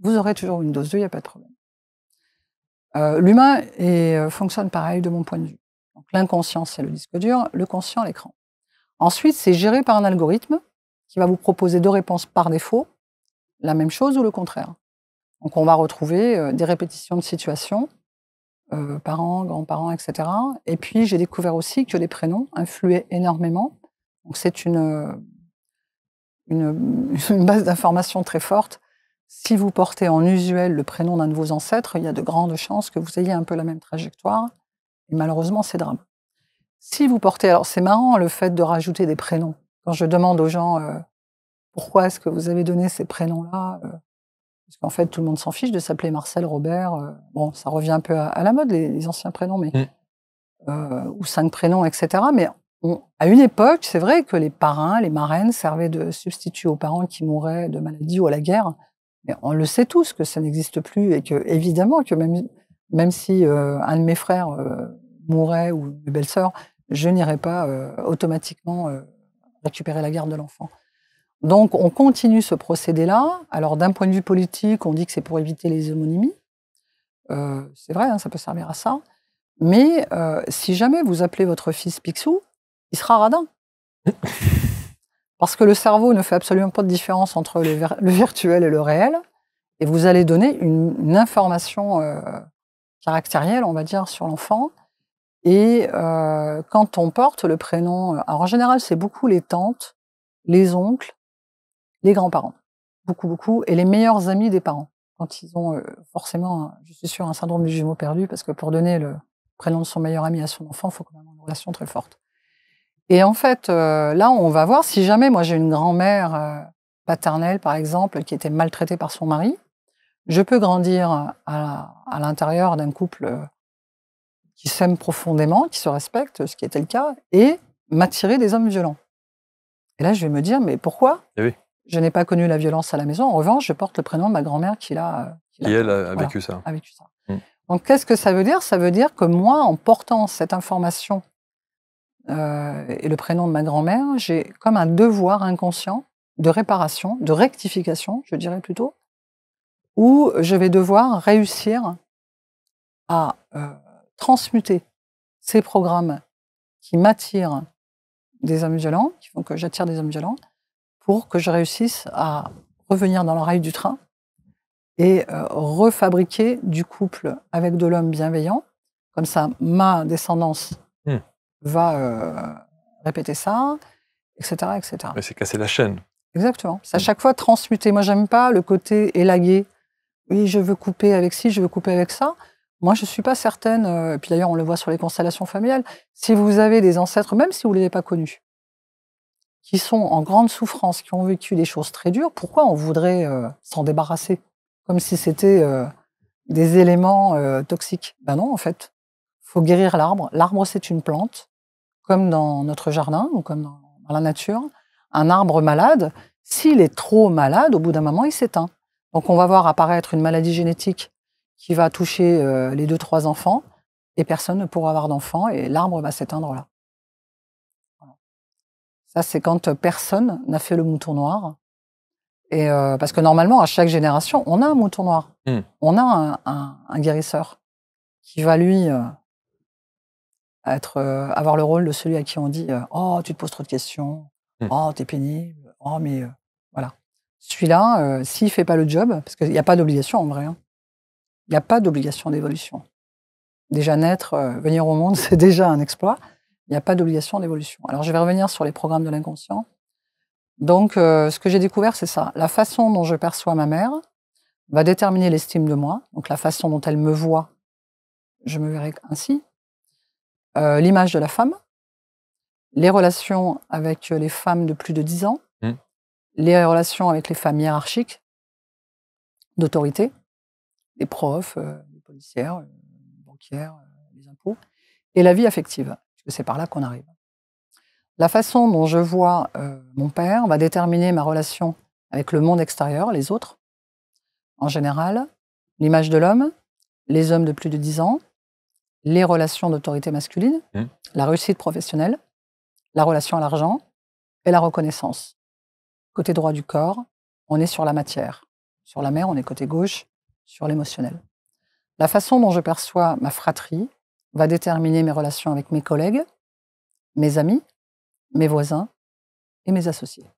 vous aurez toujours Windows 2, il n'y a pas de problème. Euh, l'humain euh, fonctionne pareil de mon point de vue. Donc l'inconscient, c'est le disque dur, le conscient, l'écran. Ensuite, c'est géré par un algorithme qui va vous proposer deux réponses par défaut, la même chose ou le contraire. Donc on va retrouver euh, des répétitions de situations, euh, parents, grands-parents, etc. Et puis j'ai découvert aussi que les prénoms influaient énormément. Donc c'est une, euh, une, base d'information très forte. Si vous portez en usuel le prénom d'un de vos ancêtres, il y a de grandes chances que vous ayez un peu la même trajectoire. Et malheureusement, c'est drame. Si vous portez, alors c'est marrant le fait de rajouter des prénoms. Quand je demande aux gens pourquoi est-ce que vous avez donné ces prénoms-là, parce qu'en fait, tout le monde s'en fiche de s'appeler Marcel, Robert. Euh, bon, ça revient un peu à, la mode, les, anciens prénoms, mais, mm. euh, ou cinq prénoms, etc. Mais à une époque, c'est vrai que les parrains, les marraines servaient de substituts aux parents qui mouraient de maladie ou à la guerre. Mais on le sait tous que ça n'existe plus et que, évidemment, que même, même si euh, un de mes frères mourait ou une belle-sœur, je n'irai pas automatiquement récupérer la garde de l'enfant. Donc on continue ce procédé-là. Alors d'un point de vue politique, on dit que c'est pour éviter les homonymies. Euh, c'est vrai, hein, ça peut servir à ça. Mais euh, si jamais vous appelez votre fils Picsou, il sera radin. Parce que le cerveau ne fait absolument pas de différence entre le, virtuel et le réel. Et vous allez donner une, information euh, caractérielle, on va dire, sur l'enfant. Et euh, quand on porte le prénom, alors en général, c'est beaucoup les tantes, les oncles, les grands-parents, beaucoup, beaucoup, et les meilleurs amis des parents, quand ils ont euh, forcément, euh, je suis sûre, un syndrome du jumeau perdu, parce que pour donner le prénom de son meilleur ami à son enfant, il faut quand même une relation très forte. Et en fait, euh, là, on va voir si jamais, moi j'ai une grand-mère paternelle, par exemple, qui était maltraitée par son mari, je peux grandir à, l'intérieur d'un couple qui s'aime profondément, qui se respecte, ce qui était le cas, et m'attirer des hommes violents. Et là, je vais me dire, mais pourquoi eh je n'ai pas connu la violence à la maison. En revanche, je porte le prénom de ma grand-mère qui l'a. Euh, qui, elle a, vécu ça. vécu ça. Mm. Donc, qu'est-ce que ça veut dire Ça veut dire que moi, en portant cette information euh, et le prénom de ma grand-mère, j'ai comme un devoir inconscient de réparation, de rectification, je dirais plutôt, où je vais devoir réussir à euh, transmuter ces programmes qui m'attirent des hommes violents, qui font que j'attire des hommes violents, pour que je réussisse à revenir dans le rail du train et euh, refabriquer du couple avec de l'homme bienveillant. Comme ça, ma descendance hmm. va euh, répéter ça, etc. etc. Mais c'est casser la chaîne. Exactement. C'est à hmm. chaque fois transmuter. Moi, j'aime pas le côté élagué. Oui, je veux couper avec ci, je veux couper avec ça. Moi, je ne suis pas certaine, euh, et puis d'ailleurs, on le voit sur les constellations familiales, si vous avez des ancêtres, même si vous ne les avez pas connus, qui sont en grande souffrance, qui ont vécu des choses très dures, pourquoi on voudrait euh, s'en débarrasser Comme si c'était euh, des éléments euh, toxiques. Ben non, en fait. faut guérir l'arbre. L'arbre, c'est une plante, comme dans notre jardin ou comme dans, la nature. Un arbre malade, s'il est trop malade, au bout d'un moment, il s'éteint. Donc on va voir apparaître une maladie génétique qui va toucher les deux, trois enfants, et personne ne pourra avoir d'enfants, et l'arbre va s'éteindre là. Ça, c'est quand euh, personne n'a fait le mouton noir. Et euh, parce que normalement, à chaque génération, on a un mouton noir. Hmm. On a un, guérisseur qui va lui euh, être, avoir le rôle de celui à qui on dit Oh, tu te poses trop de questions. Hmm. Oh, t'es pénible. Oh, mais voilà. Celui-là, s'il ne fait pas le job, parce qu'il n'y a pas d'obligation en vrai, hein. il n'y a pas d'obligation d'évolution. Déjà naître, venir au monde, c'est déjà un exploit. Il n'y a pas d'obligation d'évolution. Alors, je vais revenir sur les programmes de l'inconscient. Donc, euh, ce que j'ai découvert, c'est ça. La façon dont je perçois ma mère va déterminer l'estime de moi. Donc, la façon dont elle me voit, je me verrai ainsi. Euh, l'image de la femme, les relations avec les femmes de plus de 10 ans, mmh. les relations avec les femmes hiérarchiques, d'autorité, les profs, euh, les policières, les banquières, les impôts, et la vie affective. C'est par là qu'on arrive. La façon dont je vois euh, mon père va déterminer ma relation avec le monde extérieur, les autres, en général, l'image de l'homme, les hommes de plus de 10 ans, les relations d'autorité masculine, mmh. la réussite professionnelle, la relation à l'argent et la reconnaissance. Côté droit du corps, on est sur la matière. Sur la mer, on est côté gauche, sur l'émotionnel. La façon dont je perçois ma fratrie, va déterminer mes relations avec mes collègues, mes amis, mes voisins et mes associés.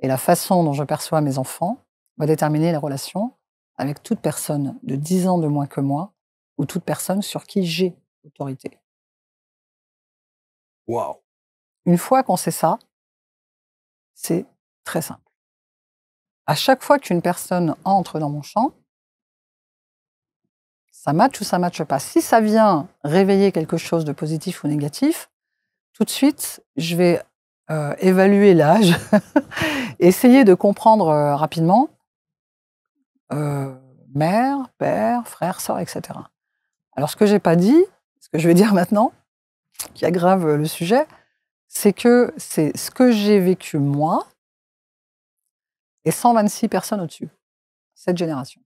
Et la façon dont je perçois mes enfants va déterminer les relations avec toute personne de 10 ans de moins que moi ou toute personne sur qui j'ai autorité. Wow. Une fois qu'on sait ça, c'est très simple. À chaque fois qu'une personne entre dans mon champ, ça matche ou ça matche pas. Si ça vient réveiller quelque chose de positif ou négatif, tout de suite, je vais euh, évaluer l'âge, essayer de comprendre euh, rapidement euh, mère, père, frère, sœur, etc. Alors ce que je n'ai pas dit, ce que je vais dire maintenant, qui aggrave le sujet, c'est que c'est ce que j'ai vécu moi et 126 personnes au-dessus, cette génération.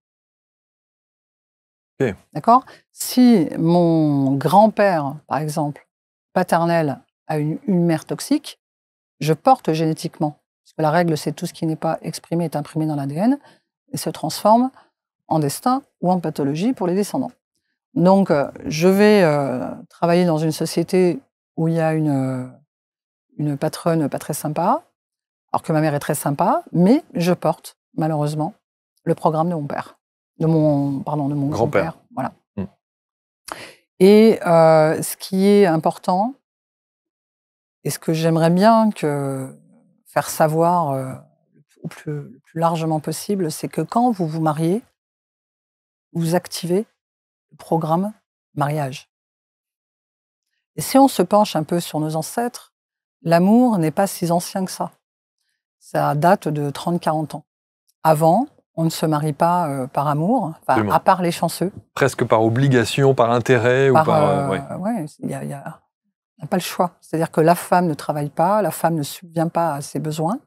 D'accord Si mon grand-père, par exemple, paternel, a une, mère toxique, je porte génétiquement, parce que la règle, c'est tout ce qui n'est pas exprimé est imprimé dans l'ADN et se transforme en destin ou en pathologie pour les descendants. Donc, euh, je vais euh, travailler dans une société où il y a une, euh, une patronne pas très sympa, alors que ma mère est très sympa, mais je porte, malheureusement, le programme de mon père de mon, pardon, de mon grand-père. voilà. Mm. Et euh, ce qui est important, et ce que j'aimerais bien que faire savoir euh, le plus largement possible, c'est que quand vous vous mariez, vous activez le programme mariage. Et si on se penche un peu sur nos ancêtres, l'amour n'est pas si ancien que ça. Ça date de 30-40 ans. Avant, on ne se marie pas euh, par amour, à part les chanceux. Presque par obligation, par intérêt ou par. a, pas le choix. C'est-à-dire que la femme ne travaille pas, la femme ne subvient pas à ses besoins,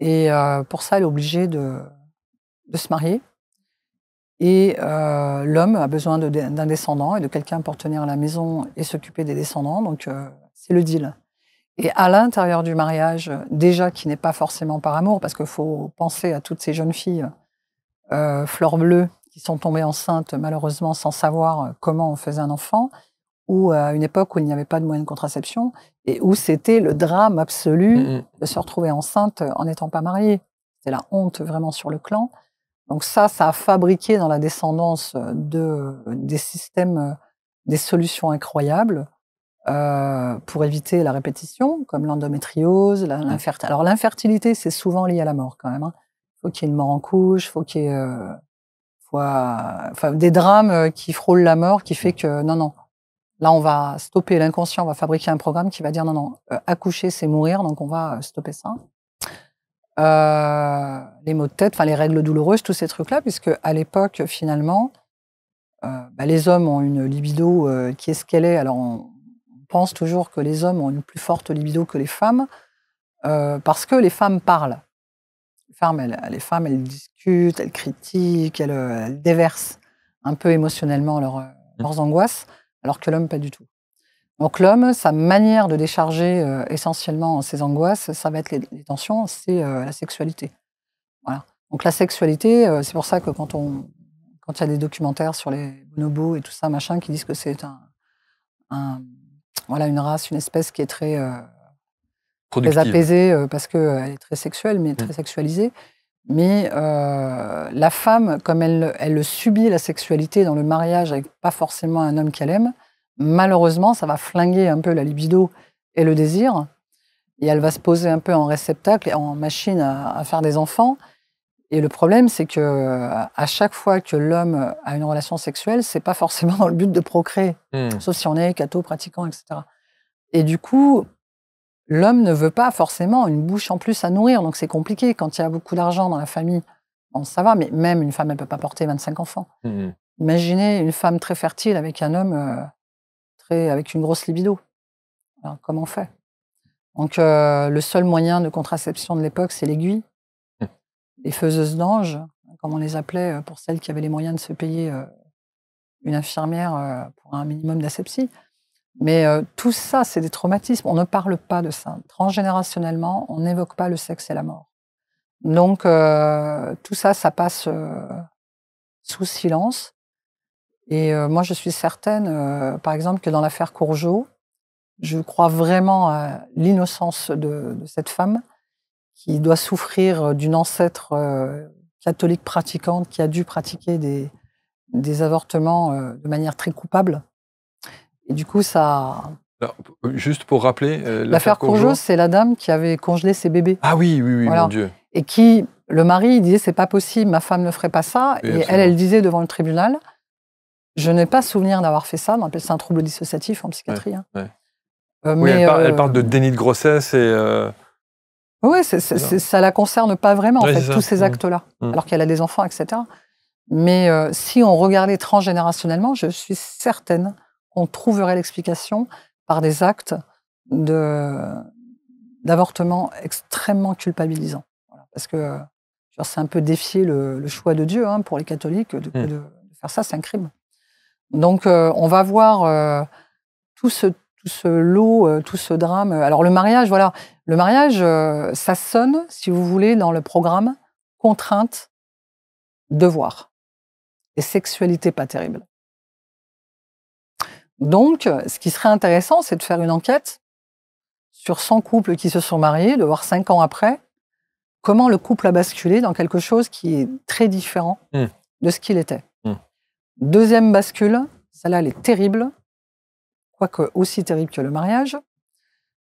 et euh, pour ça, elle est obligée de, se marier. Et euh, l'homme a besoin d'un descendant et de quelqu'un pour tenir la maison et s'occuper des descendants. Donc c'est le deal. Et à l'intérieur du mariage, déjà qui n'est pas forcément par amour, parce qu'il faut penser à toutes ces jeunes filles euh, fleur bleue qui sont tombées enceintes malheureusement sans savoir euh, comment on faisait un enfant, ou à une époque où il n'y avait pas de moyens de contraception, et où c'était le drame absolu de se retrouver enceinte en n'étant pas mariée. C'est la honte vraiment sur le clan. Donc ça, ça a fabriqué dans la descendance euh, de, des systèmes, euh, des solutions incroyables euh, pour éviter la répétition, comme l'endométriose, l'infertilité. Alors l'infertilité, c'est souvent lié à la mort quand même. Il hein. Faut qu'il y ait une mort en couche, faut qu'il y ait euh, euh, des drames qui frôlent la mort, qui fait que non, non, là on va stopper l'inconscient, on va fabriquer un programme qui va dire non, non, accoucher c'est mourir, donc on va stopper ça. les maux de tête, enfin les règles douloureuses, tous ces trucs-là, puisque à l'époque finalement, bah, les hommes ont une libido qui est ce qu'elle est. Alors on, pense toujours que les hommes ont une plus forte libido que les femmes euh, parce que les femmes parlent. Les femmes, elles, les femmes, discutent, elles critiquent, euh, elles, déversent un peu émotionnellement leur, euh, mmh. leurs angoisses, alors que l'homme, pas du tout. Donc l'homme, sa manière de décharger essentiellement ses angoisses, ça va être les, tensions, c'est la sexualité. Voilà. Donc la sexualité, c'est pour ça que quand on quand il y a des documentaires sur les bonobos et tout ça, machin, qui disent que c'est un voilà, une race, une espèce qui est très, euh, très apaisée euh, parce qu'elle euh, est très sexuelle, mais mmh. très sexualisée. Mais la femme, comme elle, elle subit la sexualité dans le mariage avec pas forcément un homme qu'elle aime, malheureusement, ça va flinguer un peu la libido et le désir. Et elle va se poser un peu en réceptacle, en machine à faire des enfants. Et le problème, c'est que euh, à chaque fois que l'homme a une relation sexuelle, c'est pas forcément dans le but de procréer, hmm. sauf si on est catho, pratiquant, etc. Et du coup, l'homme ne veut pas forcément une bouche en plus à nourrir, donc c'est compliqué. Quand il y a beaucoup d'argent dans la famille, ça va, mais même une femme, elle peut pas porter 25 enfants. Hmm. Imaginez une femme très fertile avec un homme euh, très, avec une grosse libido. Alors, comment on fait Donc, euh, le seul moyen de contraception de l'époque, c'est l'aiguille les faiseuses d'anges, comme on les appelait euh, pour celles qui avaient les moyens de se payer euh, une infirmière euh, pour un minimum d'asepsie. Mais tout ça, c'est des traumatismes. On ne parle pas de ça. Transgénérationnellement, on n'évoque pas le sexe et la mort. Donc, tout ça, ça passe sous silence. Et moi, je suis certaine, par exemple, que dans l'affaire Courgeot, je crois vraiment à l'innocence de cette femme qui doit souffrir euh, d'une ancêtre euh, catholique pratiquante qui a dû pratiquer des, des avortements euh, de manière très coupable. Et du coup, ça. juste pour rappeler. L'affaire Courgeot, c'est la dame qui avait congelé ses bébés. Ah oui, oui, oui, mon Dieu. Et qui, le mari, il disait c'est pas possible, ma femme ne ferait pas ça. et elle, elle disait devant le tribunal je n'ai pas souvenir d'avoir fait ça. On appelle ça un trouble dissociatif en psychiatrie. Hein. oui, mais elle, elle, parle, de déni de grossesse et. Oui, ça la concerne pas vraiment, en fait, tous ces mmh. actes-là, mmh. alors qu'elle a des enfants, etc. Mais euh, si on regardait transgénérationnellement, je suis certaine qu'on trouverait l'explication par des actes d'avortement extrêmement culpabilisants. parce que euh, c'est un peu défier le, choix de Dieu hein, pour les catholiques mmh. de, faire ça, c'est un crime. Donc euh, on va voir tout ce lot, tout ce drame. Alors le mariage, voilà, le mariage, euh, ça sonne, si vous voulez, dans le programme contrainte, devoir et sexualité pas terrible. Donc, ce qui serait intéressant, c'est de faire une enquête sur 100 couples qui se sont mariés, de voir 5 ans après comment le couple a basculé dans quelque chose qui est très différent hmm. de ce qu'il était. Hmm. Deuxième bascule, celle-là, elle est terrible, quoique aussi terrible que le mariage,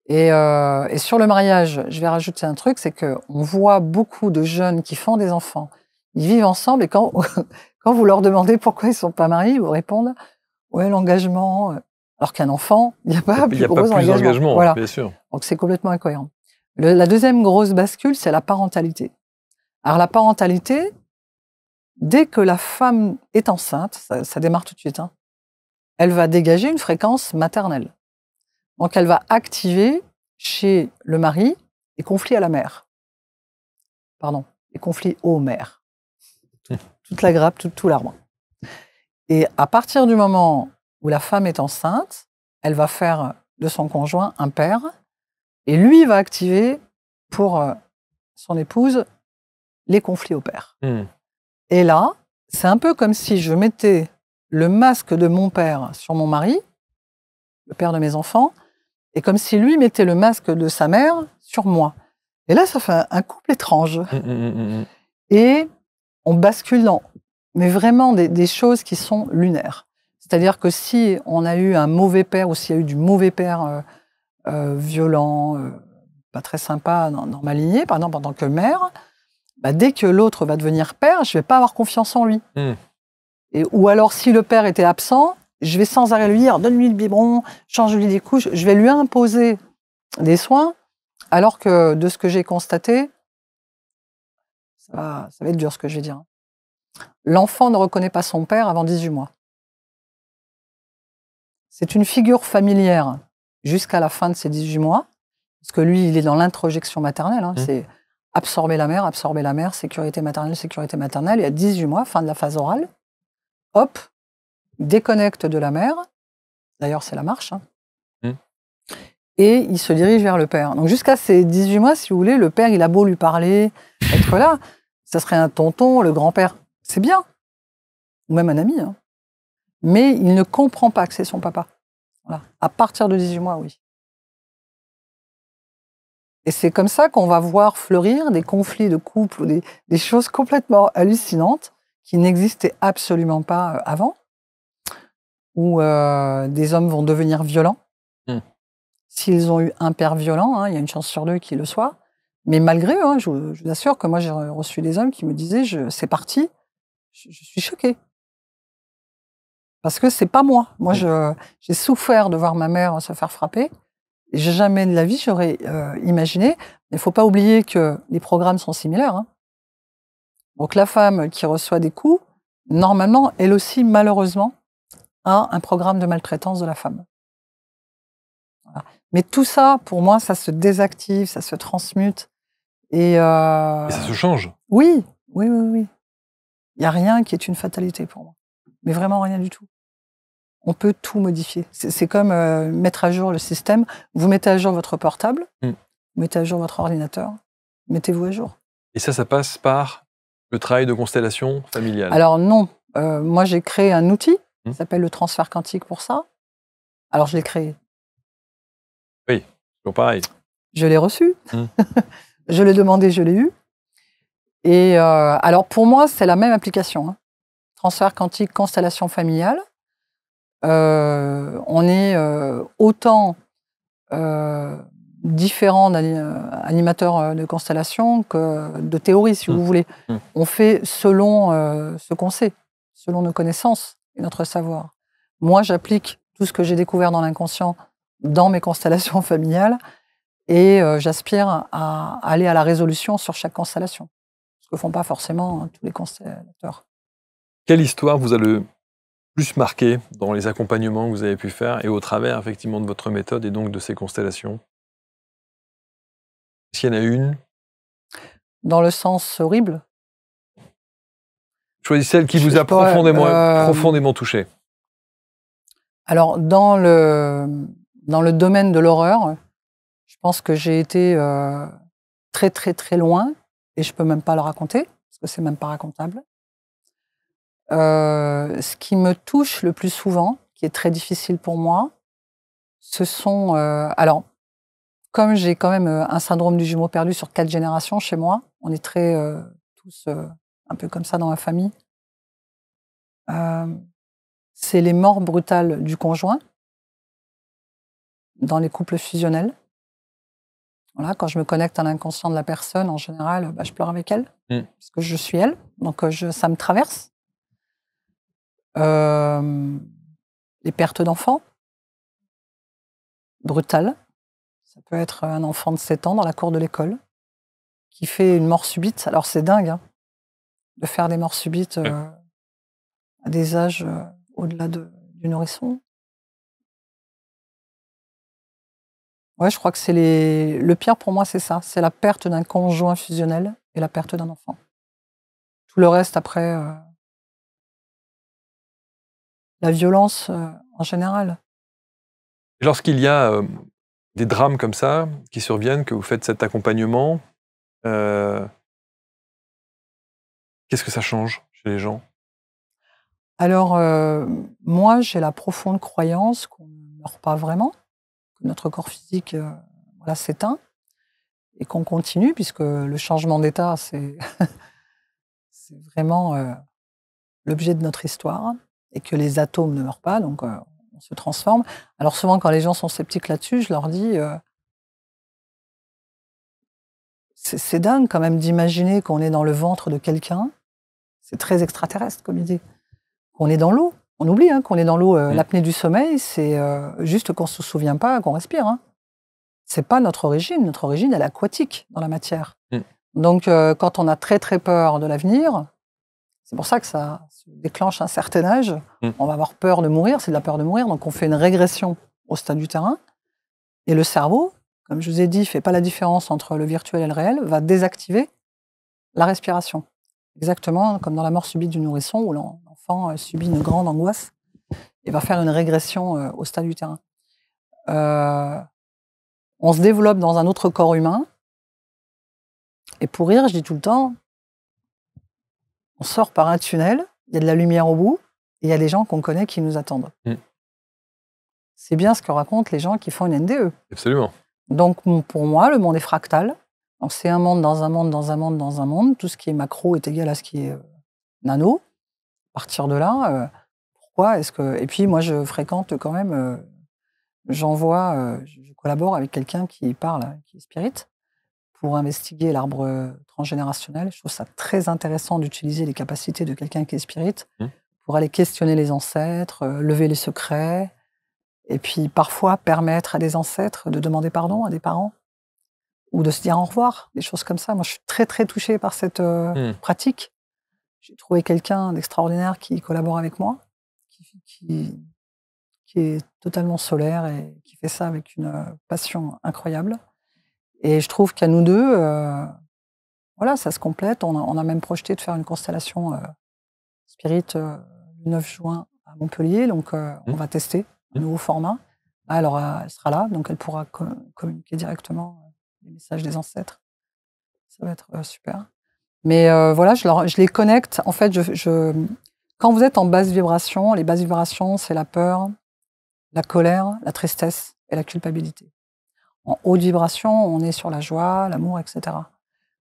et, euh, et, sur le mariage, je vais rajouter un truc, c'est qu'on voit beaucoup de jeunes qui font des enfants. Ils vivent ensemble et quand, quand vous leur demandez pourquoi ils ne sont pas mariés, ils vous répondent Ouais, l'engagement. Euh, alors qu'un enfant, il n'y a pas plus, y a pas plus engagement. bien sûr. Donc c'est complètement incohérent. la deuxième grosse bascule, c'est la parentalité. Alors la parentalité, dès que la femme est enceinte, ça, ça démarre tout de suite, hein, elle va dégager une fréquence maternelle. Donc elle va activer chez le mari les conflits à la mère. Pardon, les conflits aux mères. Toute la grappe, tout, l'arbre. Et à partir du moment où la femme est enceinte, elle va faire de son conjoint un père, et lui va activer pour euh, son épouse les conflits au père. Hmm. Et là, c'est un peu comme si je mettais le masque de mon père sur mon mari, le père de mes enfants, et comme si lui mettait le masque de sa mère sur moi. Et là, ça fait un, couple étrange. Hum, hum, hum, Et on bascule dans, mais vraiment des, choses qui sont lunaires. C'est-à-dire que si on a eu un mauvais père ou s'il y a eu du mauvais père euh, euh, violent, euh, pas très sympa dans, dans, ma lignée, par exemple que mère, bah, dès que l'autre va devenir père, je vais pas avoir confiance en lui. Et, ou alors si le père était absent, je vais sans arrêt lui dire donne-lui le biberon, change-lui des couches. Je vais lui imposer des soins, alors que de ce que j'ai constaté, ça va, être dur ce que je vais dire. L'enfant ne reconnaît pas son père avant 18 mois. C'est une figure familière jusqu'à la fin de ses 18 mois, parce que lui, il est dans l'introjection maternelle. Hein, mmh. C'est absorber la mère, absorber la mère, sécurité maternelle, sécurité maternelle. il y a 18 mois, fin de la phase orale, hop, déconnecte de la mère, d'ailleurs c'est la marche, hein. mmh. et il se dirige vers le père. Donc jusqu'à ses 18 mois, si vous voulez, le père, il a beau lui parler, être là, ça serait un tonton, le grand-père, c'est bien, ou même un ami, hein. mais il ne comprend pas que c'est son papa. À partir de 18 mois, oui. Et c'est comme ça qu'on va voir fleurir des conflits de couple, des choses complètement hallucinantes qui n'existaient absolument pas euh, avant où euh, des hommes vont devenir violents. Hmm. S'ils ont eu un père violent, hein, il y a une chance sur deux qu'il le soit. Mais malgré eux, hein, je, vous, assure que moi, j'ai reçu des hommes qui me disaient c'est parti, je, suis choquée. Parce que c'est pas moi. Moi, hmm. j'ai souffert de voir ma mère se faire frapper. J'ai Jamais de la vie, j'aurais euh, imaginé. Il ne faut pas oublier que les programmes sont similaires. Hein. Donc la femme qui reçoit des coups, normalement, elle aussi, malheureusement, un programme de maltraitance de la femme. Mais tout ça, pour moi, ça se désactive, ça se transmute. Et, euh, ça se change Oui, oui, oui, Il n'y a rien qui est une fatalité pour moi. Mais vraiment rien du tout. On peut tout modifier. C'est comme euh, mettre à jour le système. Vous mettez à jour votre portable, vous hmm. mettez à jour votre ordinateur, mettez-vous à jour. Et ça, ça passe par le travail de constellation familiale Alors non. Euh, moi, j'ai créé un outil Mmh. Ça s'appelle le transfert quantique pour ça. Alors, je l'ai créé. Oui, toujours pareil. Je l'ai reçu. Mmh. je l'ai demandé, je l'ai eu. Et euh, alors, pour moi, c'est la même application. Hein. Transfert quantique, constellation familiale. Euh, on est euh, autant différents animateurs de constellation que de théories, si mmh. vous voulez. On fait selon ce qu'on sait, selon nos connaissances notre savoir. Moi, j'applique tout ce que j'ai découvert dans l'inconscient dans mes constellations familiales et euh, j'aspire à aller à la résolution sur chaque constellation, ce que font pas forcément hein, tous les constellateurs. Quelle histoire vous a le plus marqué dans les accompagnements que vous avez pu faire et au travers effectivement de votre méthode et donc de ces constellations S'il y en a une Dans le sens horrible Choisissez celle qui vous a profondément, euh, profondément touché. Alors, dans le, dans le domaine de l'horreur, je pense que j'ai été euh, très, très, très loin et je peux même pas le raconter parce que c'est même pas racontable. Euh, ce qui me touche le plus souvent, qui est très difficile pour moi, ce sont. alors, comme j'ai quand même un syndrome du jumeau perdu sur quatre générations chez moi, on est très tous un peu comme ça dans la famille. Euh, c'est les morts brutales du conjoint dans les couples fusionnels. Voilà, quand je me connecte à l'inconscient de la personne, en général, bah, je pleure avec elle, mm. parce que je suis elle, donc euh, ça me traverse. Euh, les pertes d'enfants, brutales. Ça peut être un enfant de 7 ans dans la cour de l'école, qui fait une mort subite. Alors c'est dingue, hein de faire des morts subites euh, à des âges euh, au-delà de, du nourrisson. Ouais, je crois que c'est les... le pire pour moi, c'est ça. C'est la perte d'un conjoint fusionnel et la perte d'un enfant. Tout le reste, après, euh, la violence en général. Lorsqu'il y a des drames comme ça qui surviennent, que vous faites cet accompagnement, Qu'est-ce que ça change chez les gens Alors, euh, moi, j'ai la profonde croyance qu'on ne meurt pas vraiment, que notre corps physique euh, voilà, s'éteint et qu'on continue, puisque le changement d'état, c'est vraiment euh, l'objet de notre histoire, et que les atomes ne meurent pas, donc on se transforme. Alors souvent, quand les gens sont sceptiques là-dessus, je leur dis, c'est dingue quand même d'imaginer qu'on est dans le ventre de quelqu'un c'est très extraterrestre comme idée. On est dans l'eau. On oublie hein, qu'on est dans l'eau. Euh, mm. L'apnée du sommeil, c'est euh, juste qu'on ne se souvient pas qu'on respire. Hein. n'est pas notre origine. Notre origine, elle est aquatique dans la matière. Mm. Donc, euh, quand on a très très peur de l'avenir, c'est pour ça que ça déclenche un certain âge. Mm. On va avoir peur de mourir, c'est de la peur de mourir. Donc, on fait une régression au stade du terrain. Et le cerveau, comme je vous ai dit, ne fait pas la différence entre le virtuel et le réel, va désactiver la respiration. Exactement, comme dans la mort subite du nourrisson, où l'enfant euh, subit une grande angoisse et va faire une régression euh, au stade du terrain. Euh, on se développe dans un autre corps humain. Et pour rire, je dis tout le temps, on sort par un tunnel, il y a de la lumière au bout, et il y a des gens qu'on connaît qui nous attendent. Mm. C'est bien ce que racontent les gens qui font une NDE. Absolument. Donc pour moi, le monde est fractal. C'est un monde dans un monde dans un monde dans un monde. Tout ce qui est macro est égal à ce qui est euh, nano. À partir de là, euh, pourquoi est-ce que... Et puis moi, je fréquente quand même, euh, j'envoie, je collabore avec quelqu'un qui parle, qui est spirit, pour investiguer l'arbre transgénérationnel. Je trouve ça très intéressant d'utiliser les capacités de quelqu'un qui est spirit mmh. pour aller questionner les ancêtres, lever les secrets, et puis parfois permettre à des ancêtres de demander pardon à des parents ou de se dire au revoir, des choses comme ça. Moi, je suis très, très touchée par cette euh, hmm. pratique. J'ai trouvé quelqu'un d'extraordinaire qui collabore avec moi, qui, qui, est totalement solaire et qui fait ça avec une euh, passion incroyable. Et je trouve qu'à nous deux, euh, voilà, ça se complète. On a, même projeté de faire une constellation spirit le 9 juin à Montpellier. Donc, on hmm. va tester un hmm. nouveau format. Alors, ah, elle sera là, donc elle pourra communiquer directement les messages des ancêtres. Ça va être euh, super. Mais euh, voilà, je, je, les connecte. En fait, je, quand vous êtes en basse vibration, les basses vibrations, c'est la peur, la colère, la tristesse et la culpabilité. En haute vibration, on est sur la joie, l'amour, etc.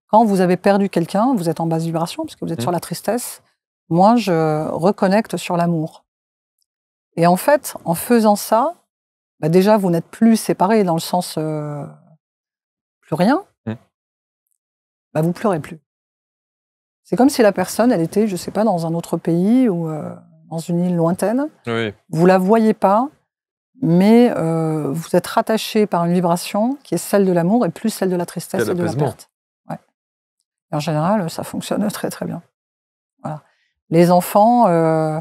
Quand vous avez perdu quelqu'un, vous êtes en basse vibration, puisque vous êtes mmh. sur la tristesse. Moi, je reconnecte sur l'amour. Et en fait, en faisant ça, bah, déjà, vous n'êtes plus séparés dans le sens euh, plus rien, mm. bah vous pleurez plus. C'est comme si la personne, elle était, je sais pas, dans un autre pays ou euh, dans une île lointaine. Oui. Vous la voyez pas, mais euh, vous êtes rattaché par une vibration qui est celle de l'amour et plus celle de la tristesse et de la perte. en général, ça fonctionne très très bien. Les enfants, euh,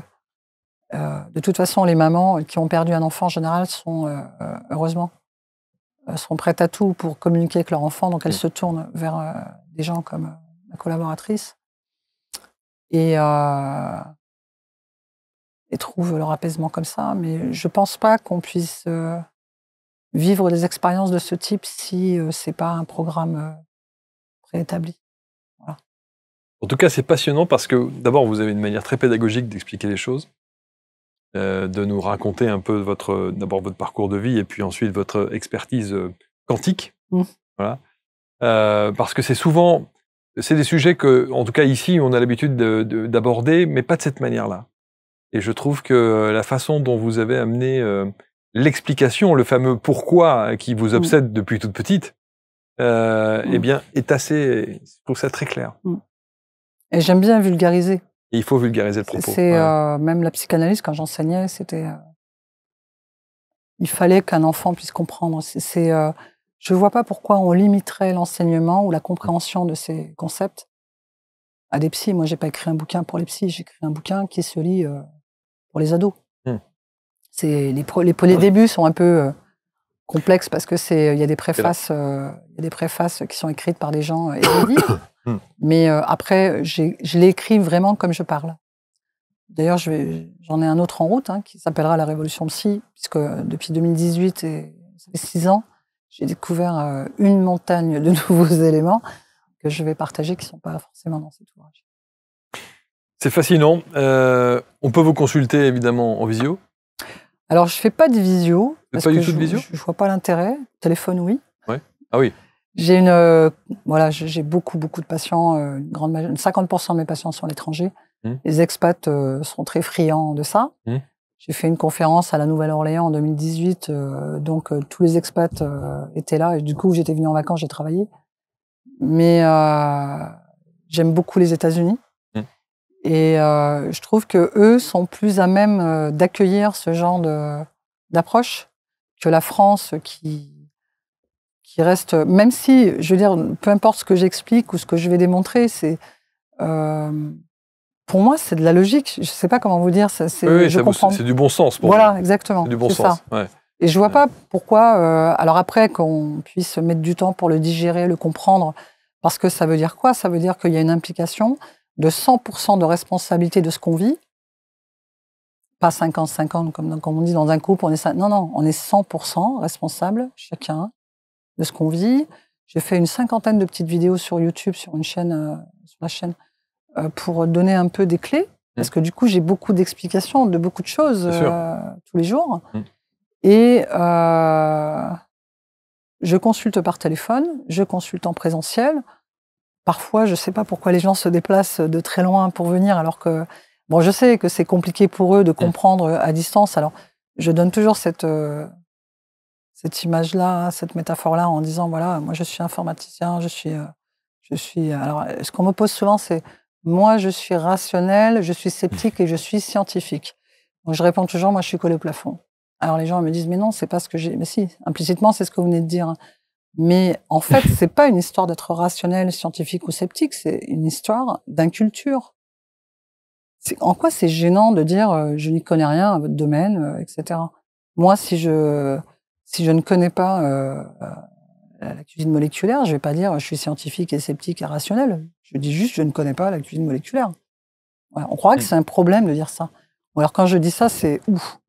de toute façon, les mamans qui ont perdu un enfant en général sont heureusement euh, sont prêtes à tout pour communiquer avec leur enfant, donc elles mm. se tournent vers euh, des gens comme euh, ma collaboratrice et, et trouvent leur apaisement comme ça. Mais je ne pense pas qu'on puisse vivre des expériences de ce type si ce n'est pas un programme préétabli. En tout cas, c'est passionnant parce que d'abord, vous avez une manière très pédagogique d'expliquer les choses. Euh, de nous raconter un peu votre, d'abord votre parcours de vie et puis ensuite votre expertise euh, quantique. Mmh. Voilà. Euh, parce que c'est souvent, c'est des sujets que, en tout cas ici, on a l'habitude d'aborder, mais pas de cette manière-là. Et je trouve que la façon dont vous avez amené l'explication, le fameux pourquoi qui vous mmh. obsède depuis toute petite, mmh. eh bien, est assez, je trouve ça très clair. Et j'aime bien vulgariser il faut vulgariser le propos. C'est euh, même la psychanalyse quand j'enseignais, c'était euh, il fallait qu'un enfant puisse comprendre. C'est ne euh, vois pas pourquoi on limiterait l'enseignement ou la compréhension de ces concepts à des psys. Moi, j'ai pas écrit un bouquin pour les psys, j'ai écrit un bouquin qui se lit pour les ados. Hmm. C'est les, les, débuts sont un peu complexes parce que c'est il y a des préfaces, a des préfaces qui sont écrites par des gens et Mmh. Mais euh, après, je l'écris vraiment comme je parle. D'ailleurs, j'en ai un autre en route hein, qui s'appellera La Révolution Psy, puisque euh, depuis 2018 et ça fait six ans, j'ai découvert euh, une montagne de nouveaux éléments que je vais partager qui ne sont pas forcément dans cet ouvrage. C'est fascinant. on peut vous consulter évidemment en visio. Alors, je ne fais pas de visio. Parce pas que je, de visio. Je, ne vois pas l'intérêt. Téléphone, oui. Ah oui. J'ai une, euh, voilà, j'ai beaucoup, beaucoup de patients. Euh, une grande, 50% de mes patients sont à l'étranger. Mmh. Les expats euh, sont très friands de ça. Mmh. J'ai fait une conférence à la Nouvelle-Orléans en 2018, donc tous les expats étaient là. Et du coup, j'étais venu en vacances, j'ai travaillé. Mais j'aime beaucoup les États-Unis. Mmh. Et je trouve que eux sont plus à même d'accueillir ce genre d'approche que la France qui qui reste, euh, même si, je veux dire, peu importe ce que j'explique ou ce que je vais démontrer, c'est. Euh, pour moi, c'est de la logique. Je ne sais pas comment vous dire. Ça, c'est, c'est du bon sens. Pour voilà, exactement. du bon sens. Et je vois pas pourquoi. Euh, alors après, qu'on puisse mettre du temps pour le digérer, le comprendre, parce que ça veut dire quoi Ça veut dire qu'il y a une implication de 100% de responsabilité de ce qu'on vit. Pas 50-50, comme, comme, on dit dans un couple, on est non, non, on est 100% responsable, chacun, de ce qu'on vit. J'ai fait une cinquantaine de petites vidéos sur YouTube, sur une chaîne, euh, sur la chaîne, euh, pour donner un peu des clés. Parce mm. que du coup, j'ai beaucoup d'explications de beaucoup de choses euh, tous les jours. Mm. Et je consulte par téléphone, je consulte en présentiel. Parfois, je ne sais pas pourquoi les gens se déplacent de très loin pour venir, alors que, bon, je sais que c'est compliqué pour eux de mm. comprendre à distance. Alors, je donne toujours cette, cette image-là, cette métaphore-là, en disant voilà, moi je suis informaticien, je suis, euh, je suis. Euh, alors, euh, ce qu'on me pose souvent, c'est moi je suis rationnel, je suis sceptique et je suis scientifique. Donc je réponds toujours moi je suis collé au plafond. Alors les gens me disent mais non, c'est pas ce que j'ai. Mais si, implicitement c'est ce que vous venez de dire. Hein. Mais en fait, c'est pas une histoire d'être rationnel, scientifique ou sceptique, c'est une histoire d'inculture. En quoi c'est gênant de dire je n'y connais rien à votre domaine, etc. Moi, si je si je ne connais pas euh, euh, la cuisine moléculaire, je ne vais pas dire je suis scientifique et sceptique et rationnel. Je dis juste je ne connais pas la cuisine moléculaire. On croit que mm. c'est un problème de dire ça. alors quand je dis ça, c'est ouf.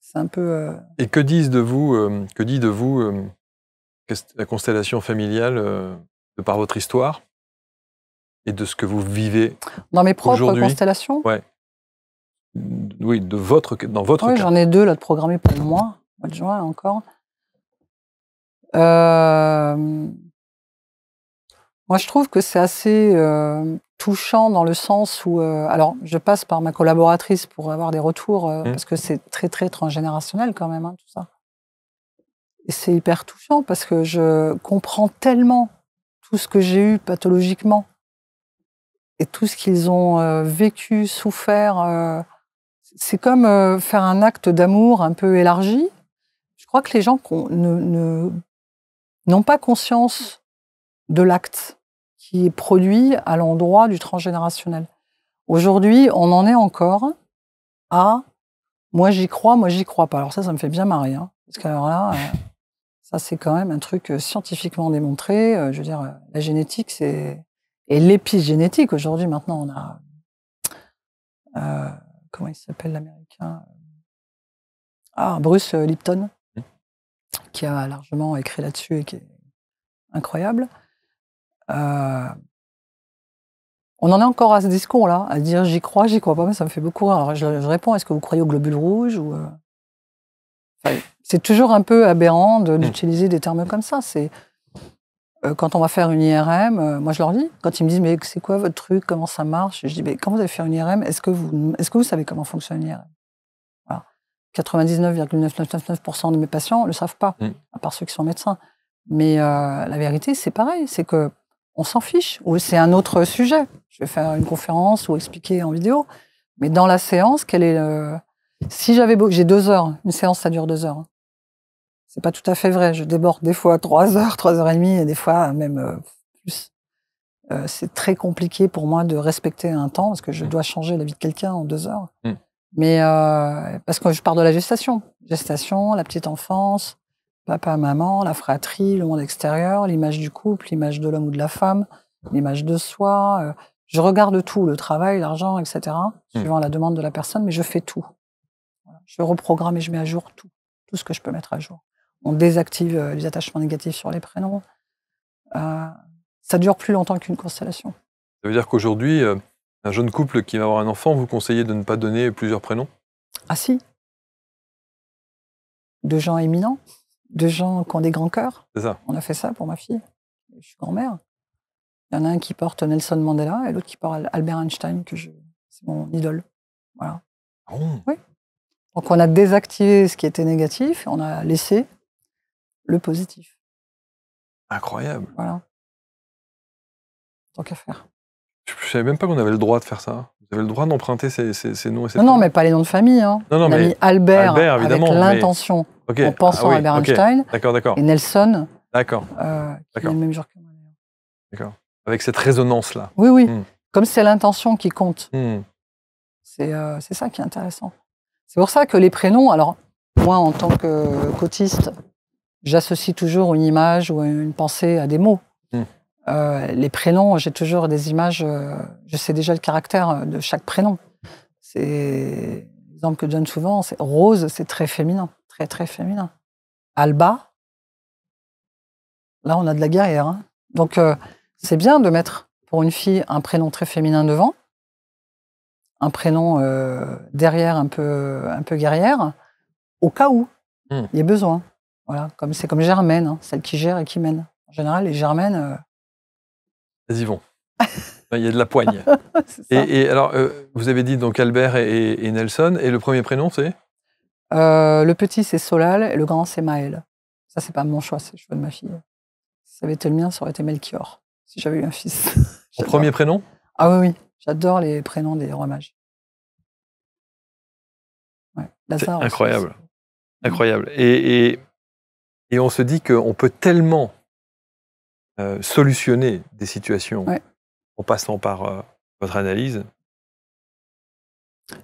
C'est un peu. Euh, et que disent de vous Que dit de vous la constellation familiale de par votre histoire et de ce que vous vivez Dans mes propres constellations. Oui, de votre dans votre. Oui, j'en ai deux là de programmés pour moi mois de juin encore. Euh, moi, je trouve que c'est assez euh, touchant dans le sens où, euh, alors, je passe par ma collaboratrice pour avoir des retours, mmh. parce que c'est très, très transgénérationnel quand même, hein, tout ça. Et c'est hyper touchant parce que je comprends tellement tout ce que j'ai eu pathologiquement et tout ce qu'ils ont vécu, souffert. c'est comme faire un acte d'amour un peu élargi. Je crois que les gens ne, ne n'ont pas conscience de l'acte qui est produit à l'endroit du transgénérationnel. Aujourd'hui, on en est encore à moi j'y crois, moi j'y crois pas. Alors ça, ça me fait bien marrer. Hein, parce que là, euh, ça c'est quand même un truc euh, scientifiquement démontré. Euh, je veux dire, la génétique, c'est. Et l'épigénétique, aujourd'hui, maintenant, on a. comment il s'appelle l'américain Ah, Bruce Lipton, qui a largement écrit là-dessus et qui est incroyable. Euh, on en est encore à ce discours-là, à dire j'y crois, j'y crois pas, mais ça me fait beaucoup rire. Alors je, réponds, est-ce que vous croyez au globule rouge ou euh, C'est toujours un peu aberrant hmm. d'utiliser des termes comme ça. C'est euh, quand on va faire une IRM, moi je leur dis, quand ils me disent mais c'est quoi votre truc, comment ça marche, je dis mais quand vous allez faire une IRM, est que est-ce que vous savez comment fonctionne une IRM 99,999% de mes patients ne le savent pas, mm. à part ceux qui sont médecins. Mais euh, la vérité, c'est pareil, c'est que on s'en fiche. Ou c'est un autre sujet. Je vais faire une conférence ou expliquer en vidéo. Mais dans la séance, quelle est le... Si j'avais beau... J'ai deux heures. Une séance, ça dure deux heures. Hein. C'est pas tout à fait vrai. Je déborde des fois trois heures, trois heures et demie, et des fois même euh, plus. Euh, c'est très compliqué pour moi de respecter un temps parce que je mm. dois changer la vie de quelqu'un en deux heures. Mm. Mais euh, parce que je pars de la gestation. Gestation, la petite enfance, papa, maman, la fratrie, le monde extérieur, l'image du couple, l'image de l'homme ou de la femme, l'image de soi. Euh, je regarde tout, le travail, l'argent, etc., hmm. suivant la demande de la personne, mais je fais tout. Je reprogramme et je mets à jour tout, tout ce que je peux mettre à jour. On désactive euh, les attachements négatifs sur les prénoms. ça dure plus longtemps qu'une constellation. Ça veut dire qu'aujourd'hui, un jeune couple qui va avoir un enfant, vous conseillez de ne pas donner plusieurs prénoms Ah si. De gens éminents, de gens qui ont des grands cœurs. C'est ça. On a fait ça pour ma fille. Je suis grand-mère. Il y en a un qui porte Nelson Mandela et l'autre qui porte Albert Einstein, que je... c'est mon idole. Voilà. Ah oui. Donc on a désactivé ce qui était négatif, et on a laissé le positif. Incroyable. Voilà. Tant qu'à faire. Je savais même pas qu'on avait le droit de faire ça. Vous avez le droit d'emprunter ces, ces, ces, noms et ces Non, non, mais pas les noms de famille. Hein. Non, non, mais Albert, avec l'intention, On pense ah en à Albert Einstein. D'accord, d'accord. Et Nelson. D'accord. Euh, est le même genre que moi. D'accord. Avec cette résonance-là. Oui, oui. Hmm. Comme c'est l'intention qui compte. Hmm. Euh, c'est ça qui est intéressant. C'est pour ça que les prénoms, alors moi en tant que cotiste, j'associe toujours une image ou une pensée à des mots. Hmm. Euh, les prénoms, j'ai toujours des images, euh, je sais déjà le caractère euh, de chaque prénom. C'est l'exemple que je donne souvent, c'est Rose, c'est très féminin, très très féminin. Alba, là on a de la guerrière. Hein. Donc c'est bien de mettre pour une fille un prénom très féminin devant, un prénom derrière un peu, un peu guerrière, au cas où hmm. il y a besoin. Voilà, comme c'est comme Germaine, hein, celle qui gère et qui mène. En général, les Germaines, Vas-y, vont. Il y a de la poigne. et, alors, euh, vous avez dit donc Albert et, Nelson, et le premier prénom, c'est euh, Le petit, c'est Solal, et le grand, c'est Maël. Ça, c'est pas mon choix, c'est le choix de ma fille. Si ça avait été le mien, ça aurait été Melchior, si j'avais eu un fils. Mon premier prénom Ah oui, oui. J'adore les prénoms des rois incroyable. Incroyable. Et, et on se dit qu'on peut tellement euh, solutionner des situations en passant par euh, votre analyse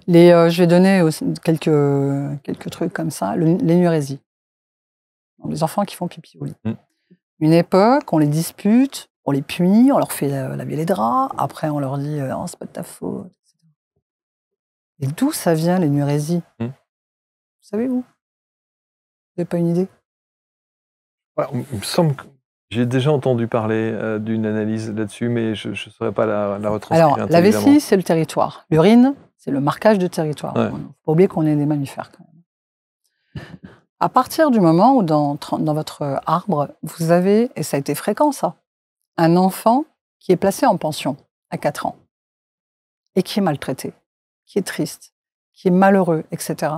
les, euh, Je vais donner quelques, quelques trucs comme ça. Les Le, les enfants qui font pipi au lit. Mmh. Une époque, on les dispute, on les punit, on leur fait laver les draps, après on leur dit «Ah, c'est pas de ta faute. Et d'où ça vient l'énurésie Vous mmh. Savez-vous Vous n'avez pas une idée Il me semble que j'ai déjà entendu parler euh, d'une analyse là-dessus, mais je ne saurais pas la, la retranscrire. Alors, la vessie, c'est le territoire. L'urine, c'est le marquage de territoire. Il ne faut pas oublier qu'on est des mammifères quand même. À partir du moment où dans, dans votre arbre, vous avez, et ça a été fréquent ça, un enfant qui est placé en pension à 4 ans et qui est maltraité, qui est triste, qui est malheureux, etc.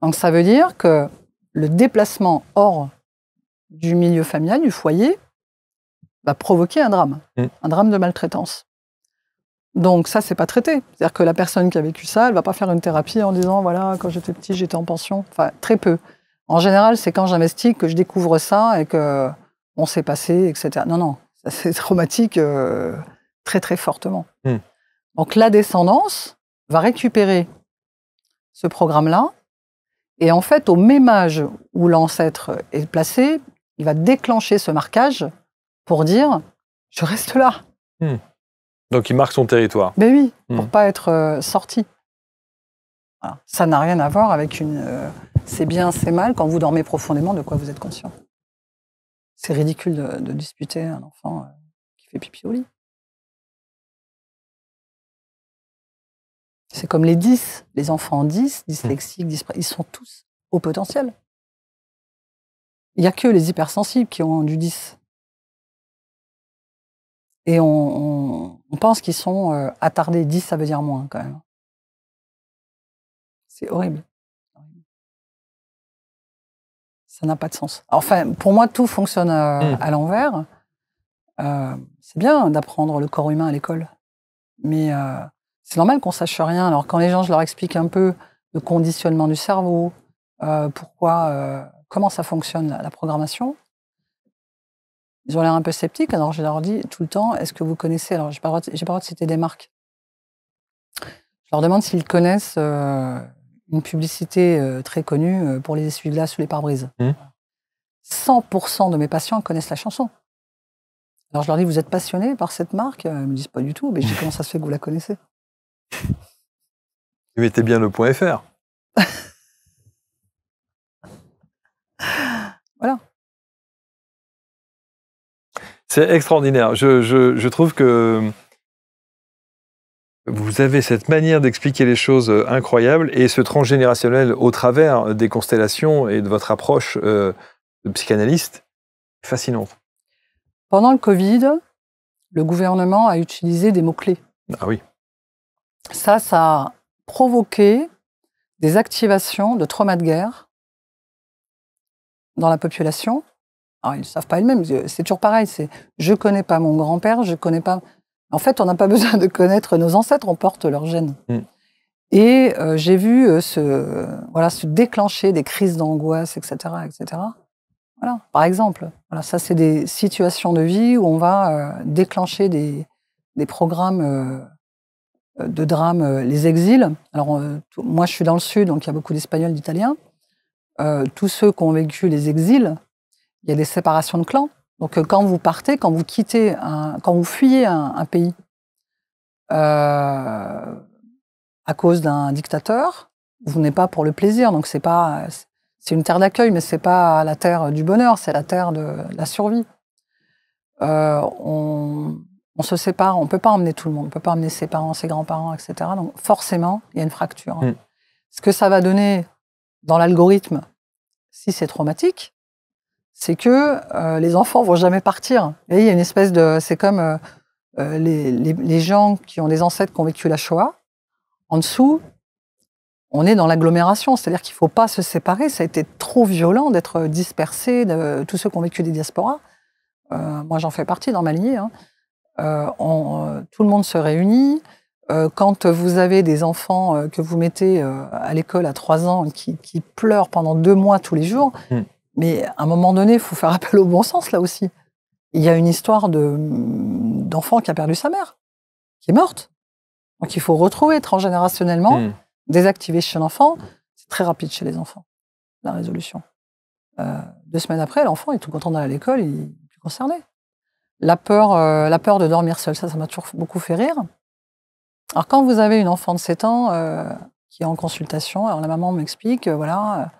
Donc ça veut dire que le déplacement hors du milieu familial, du foyer, va provoquer un drame, mm. un drame de maltraitance. Donc ça, c'est pas traité. C'est-à-dire que la personne qui a vécu ça, elle va pas faire une thérapie en disant voilà, quand j'étais petit, j'étais en pension. Enfin, très peu. En général, c'est quand j'investis que je découvre ça et que on s'est passé, etc. Non, non, c'est traumatique euh, très très fortement. Mm. Donc la descendance va récupérer ce programme-là. Et en fait, au même âge où l'ancêtre est placé, il va déclencher ce marquage pour dire je reste là. Hmm. Donc il marque son territoire. Mais ben oui, hmm. pour pas être euh, sorti. Ça n'a rien à voir avec une euh, c'est bien, c'est mal quand vous dormez profondément de quoi vous êtes conscient. C'est ridicule de, disputer un enfant euh, qui fait pipi au lit. C'est comme les 10, les enfants 10, hmm. dyslexiques, ils sont tous au potentiel. Il n'y a que les hypersensibles qui ont du 10. Et on, pense qu'ils sont euh, attardés. 10, ça veut dire moins, quand même. C'est horrible. Ça n'a pas de sens. Enfin, pour moi, tout fonctionne euh, hmm. à, l'envers. Euh, c'est bien d'apprendre le corps humain à l'école. Mais c'est normal qu'on sache rien. Alors, quand les gens, je leur explique un peu le conditionnement du cerveau, pourquoi comment ça fonctionne la, programmation. Ils ont l'air un peu sceptiques, alors je leur dis tout le temps, est-ce que vous connaissez Alors, j'ai pas, le droit de citer des marques. Je leur demande s'ils connaissent euh, une publicité euh, très connue euh, pour les essuie-glaces ou les pare-brises. 100% mmh. de mes patients connaissent la chanson. Alors je leur dis, vous êtes passionné par cette marque Ils me disent pas du tout, mais je comment ça se fait que vous la connaissez Vous mettez bien le point .fr. C'est extraordinaire. Je, trouve que vous avez cette manière d'expliquer les choses euh, incroyables et ce transgénérationnel au travers des constellations et de votre approche euh, de psychanalyste, fascinant. Pendant le Covid, le gouvernement a utilisé des mots-clés. Ah oui. Ça, ça a provoqué des activations de traumas de guerre dans la population alors, ah, ils ne savent pas eux mêmes euh, C'est toujours pareil. C'est je connais pas mon grand-père, je connais pas. En fait, on n'a pas besoin de connaître nos ancêtres, on porte leurs gènes. Mm. Et euh, j'ai vu euh, ce se, voilà, se déclencher des crises d'angoisse, etc., etc. Voilà, par exemple. Voilà, ça, c'est des situations de vie où on va déclencher des, des programmes de drame, les exils. Alors, moi, je suis dans le sud, donc il y a beaucoup d'Espagnols, d'Italiens. tous ceux qui ont vécu les exils, il y a des séparations de clans. Donc euh, quand vous partez, quand vous quittez, quand vous fuyez un, pays euh, à cause d'un dictateur, vous n'êtes pas pour le plaisir. Donc c'est pas, c'est une terre d'accueil, mais c'est pas la terre du bonheur, c'est la terre de, la survie. Euh, on, se sépare, on peut pas emmener tout le monde, on peut pas emmener ses parents, ses grands-parents, etc. Donc forcément, il y a une fracture. Mm. Ce que ça va donner dans l'algorithme, si c'est traumatique, c'est que euh, les enfants vont jamais partir. Et il y a une espèce de, c'est comme euh, euh, les, gens qui ont des ancêtres qui ont vécu la Shoah. En dessous, on est dans l'agglomération, c'est-à-dire qu'il faut pas se séparer. Ça a été trop violent d'être dispersé, de, tous ceux qui ont vécu des diasporas. moi, j'en fais partie dans ma lignée. Hein. tout le monde se réunit quand vous avez des enfants que vous mettez à l'école à 3 ans qui, qui, pleurent pendant deux mois tous les jours, hmm. Mais à un moment donné, il faut faire appel au bon sens là aussi. Il y a une histoire d'enfant qui a perdu sa mère, qui est morte. Donc il faut retrouver transgénérationnellement, hmm. désactiver chez l'enfant. C'est très rapide chez les enfants, la résolution. Euh, deux semaines après, l'enfant est tout content d'aller à l'école, il est plus concerné. La peur, euh, la peur de dormir seul, ça, ça m'a toujours beaucoup fait rire. Alors quand vous avez une enfant de 7 ans euh, qui est en consultation, alors la maman m'explique, voilà,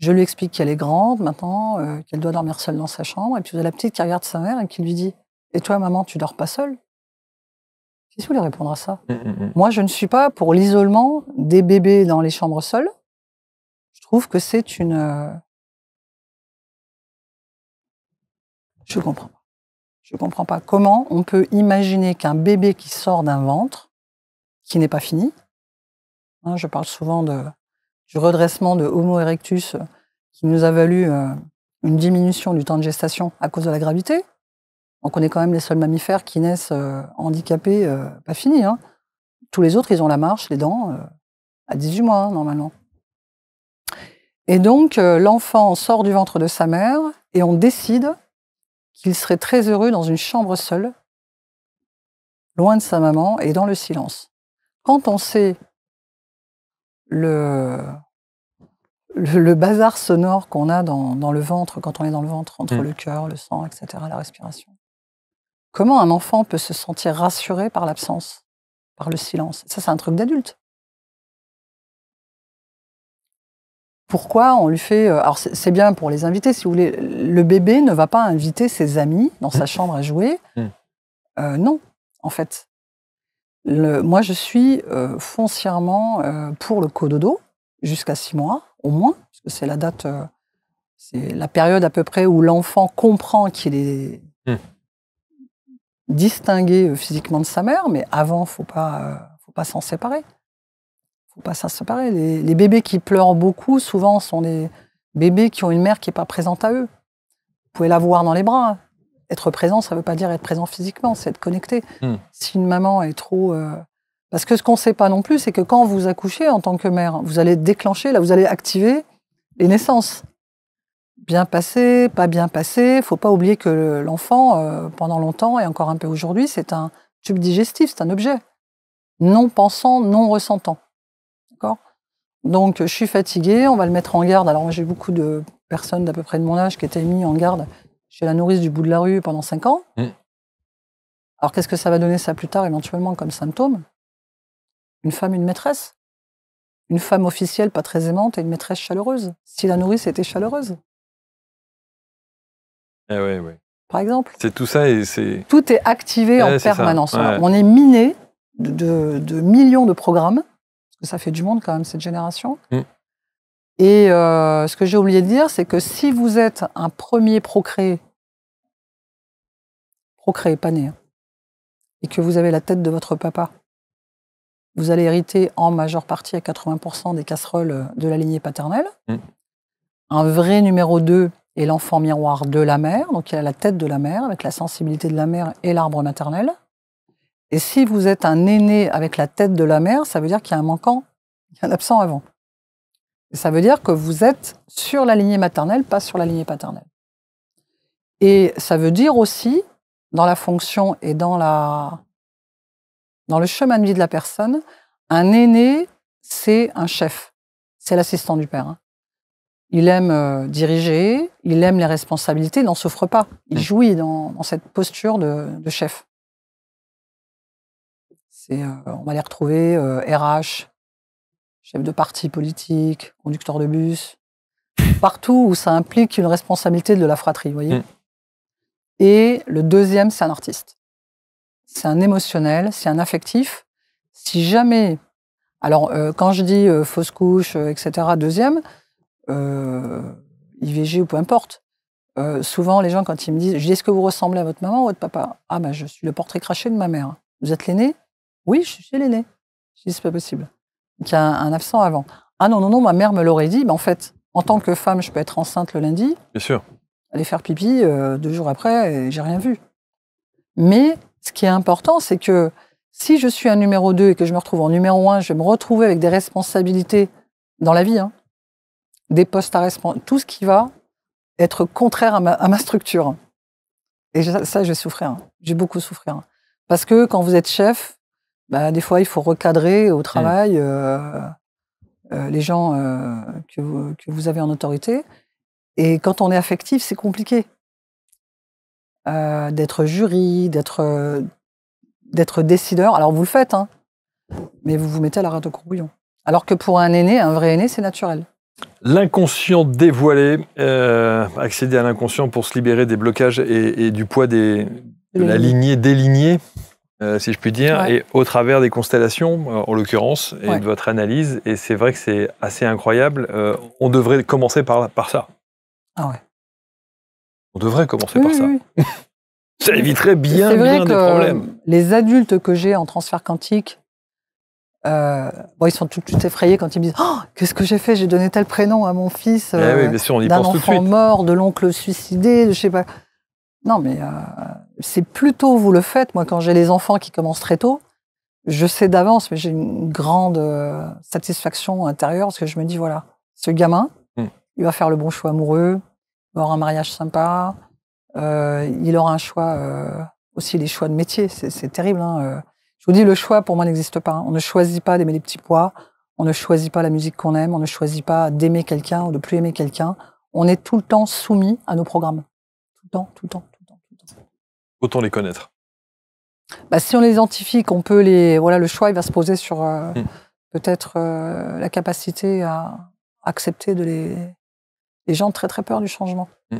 je lui explique qu'elle est grande maintenant, euh, qu'elle doit dormir seule dans sa chambre. Et puis vous avez la petite qui regarde sa mère et qui lui dit Et toi, maman, tu dors pas seule Qui voulait répondre à ça mm, mm, mm. Moi, je ne suis pas pour l'isolement des bébés dans les chambres seules. Je trouve que c'est une. Euh, je comprends pas. Je comprends pas comment on peut imaginer qu'un bébé qui sort d'un ventre, qui n'est pas fini, hein, je parle souvent de du redressement de Homo erectus euh, qui nous a valu euh, une diminution du temps de gestation à cause de la gravité. on connaît quand même les seuls mammifères qui naissent euh, handicapés, pas fini. Hein. Tous les autres, ils ont la marche, les dents, à 18 mois hein, normalement. Et donc l'enfant sort du ventre de sa mère et on décide qu'il serait très heureux dans une chambre seule, loin de sa maman et dans le silence. Quand on sait le, bazar sonore qu'on a dans, le ventre, quand on est dans le ventre, entre mmh. le cœur, le sang, etc., la respiration. Comment un enfant peut se sentir rassuré par l'absence, par le silence Ça, c'est un truc d'adulte. pourquoi on lui fait. Euh, alors, c'est bien pour les invités, si vous voulez. Le bébé ne va pas inviter ses amis dans sa mmh. chambre à jouer. Mmh. Euh, non, en fait moi, je suis euh, foncièrement euh, pour le cododo jusqu'à six mois, au moins, parce que c'est la date, euh, c'est la période à peu près où l'enfant comprend qu'il est hmm. distingué physiquement de sa mère, mais avant, faut pas, faut pas s'en séparer. Faut pas s'en séparer. Les, bébés qui pleurent beaucoup, souvent, sont des bébés qui ont une mère qui n'est pas présente à eux. Vous pouvez la voir dans les bras. Hein être présent, ça ne veut pas dire être présent physiquement, c'est être connecté. Hmm. Si une maman est trop... Euh, parce que ce qu'on ne sait pas non plus, c'est que quand vous accouchez en tant que mère, vous allez déclencher, là, vous allez activer les naissances. Bien passé, pas bien passé. faut pas oublier que l'enfant, euh, pendant longtemps et encore un peu aujourd'hui, c'est un tube digestif, c'est un objet. Non pensant, non ressentant. D'accord Donc, je suis fatiguée, on va le mettre en garde. Alors, j'ai beaucoup de personnes d'à peu près de mon âge qui étaient mises en garde chez la nourrice du bout de la rue pendant 5 ans. Mm. Alors qu'est-ce que ça va donner ça plus tard éventuellement comme symptôme Une femme, une maîtresse Une femme officielle pas très aimante et une maîtresse chaleureuse, si la nourrice était chaleureuse. Eh oui, oui. Par exemple. C'est tout ça et c'est... Tout est activé en permanence. On est miné de, millions de programmes, parce que ça fait du monde quand même cette génération. Mm. Et euh, ce que j'ai oublié de dire, c'est que si vous êtes un premier procréé, procréé, pas né, et que vous avez la tête de votre papa, vous allez hériter en majeure partie à 80% des casseroles euh, de la lignée paternelle. Mm. Un vrai numéro 2 est l'enfant miroir de la mère, donc il a la tête de la mère, avec la sensibilité de la mère et l'arbre maternel. Et si vous êtes un aîné avec la tête de la mère, ça veut dire qu'il y a un manquant, il y a un absent avant. Ça veut dire que vous êtes sur la lignée maternelle, pas sur la lignée paternelle. Et ça veut dire aussi, dans la fonction et dans, la, le chemin de vie de la personne, un aîné, c'est un chef, c'est l'assistant du père. Hein. Il aime euh, diriger, il aime les responsabilités, il n'en souffre pas. Il jouit dans, cette posture de, chef. Euh, on va les retrouver RH, euh, chef de parti politique, conducteur de bus, partout où ça implique une responsabilité de la fratrie, voyez. Mm. Et le deuxième, c'est un artiste. C'est un émotionnel, c'est un affectif. Si jamais, alors euh, quand je dis euh, fausse couche, euh, etc., deuxième, IVG ou peu importe, souvent les gens quand ils me disent, je dis, est-ce que vous ressemblez à votre maman ou votre papa Ah ben je suis le portrait craché de ma mère. Vous êtes l'aîné Oui, je suis l'aîné. Je dis, c'est pas possible qu'il a un absent avant. Ah non, non, non, ma mère me l'aurait dit, Mais en fait, en tant que femme, je peux être enceinte le lundi. Bien sûr. Aller faire pipi euh, deux jours après, et j'ai rien vu. Mais ce qui est important, c'est que si je suis un numéro 2 et que je me retrouve en numéro 1, je vais me retrouver avec des responsabilités dans la vie, hein. des postes à responsabilité, tout ce qui va être contraire à ma, structure. Et ça, je vais souffrir. Hein. J'ai beaucoup souffrir. Hein. Parce que quand vous êtes chef, bah, des fois, il faut recadrer au mmh. travail euh, euh, les gens euh, que vous, que, vous, avez en autorité. Et quand on est affectif, c'est compliqué. d'être jury, d'être d'être décideur. Alors vous le faites, hein, mais vous vous mettez à la rate au courbouillon. Alors que pour un aîné, un vrai aîné, c'est naturel. L'inconscient dévoilé, accéder à l'inconscient pour se libérer des blocages et, du poids des, de la lignée délignée. Euh, si je puis dire, et au travers des constellations, euh, en l'occurrence, et de votre analyse. Et c'est vrai que c'est assez incroyable. Euh, on devrait commencer par, par ça. Ah ouais. On devrait commencer par ça. ça éviterait bien, bien des problèmes. Les adultes que j'ai en transfert quantique, ils sont tout, tout, effrayés quand ils me disent oh, Qu'est-ce que j'ai fait J'ai donné tel prénom à mon fils d'un enfant mort, de l'oncle suicidé, de je sais pas. Non, mais euh, c'est plutôt vous le faites. Moi, quand j'ai les enfants qui commencent très tôt, je sais d'avance, mais j'ai une grande euh, satisfaction intérieure parce que je me dis voilà, ce gamin, hmm. il va faire le bon choix amoureux, il va avoir un mariage sympa, euh, il aura un choix aussi les choix de métier. C'est terrible. Hein, je vous dis, le choix pour moi n'existe pas. On ne choisit pas d'aimer les petits pois, on ne choisit pas la musique qu'on aime, on ne choisit pas d'aimer quelqu'un ou de plus aimer quelqu'un. On est tout le temps soumis à nos programmes, tout le temps, tout le temps. Autant les connaître. Bah, si on les identifie, on peut les. Voilà, le choix, il va se poser sur euh, hmm. peut-être euh, la capacité à accepter de les. Les gens très très peur du changement. Hmm.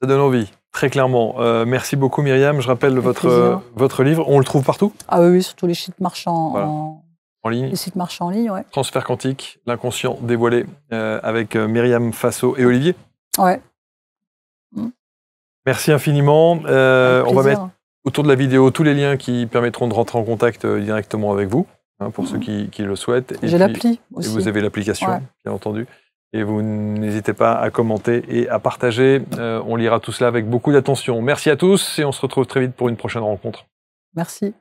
Ça donne envie. Très clairement. Euh, merci beaucoup Myriam. Je rappelle votre, votre livre. On le trouve partout Ah oui, sur tous les sites marchands en... en... ligne. Les sites marchands en ligne, Transfert quantique, l'inconscient dévoilé avec Myriam Faso et Olivier. Ouais. Merci infiniment. Euh, on va mettre autour de la vidéo tous les liens qui permettront de rentrer en contact euh, directement avec vous, hein, pour ceux mhm. qui, le souhaitent. J'ai l'appli aussi. vous avez l'application, bien entendu. Et vous n'hésitez pas à commenter et à partager. Euh, on lira tout cela avec beaucoup d'attention. Merci à tous et on se retrouve très vite pour une prochaine rencontre. Merci.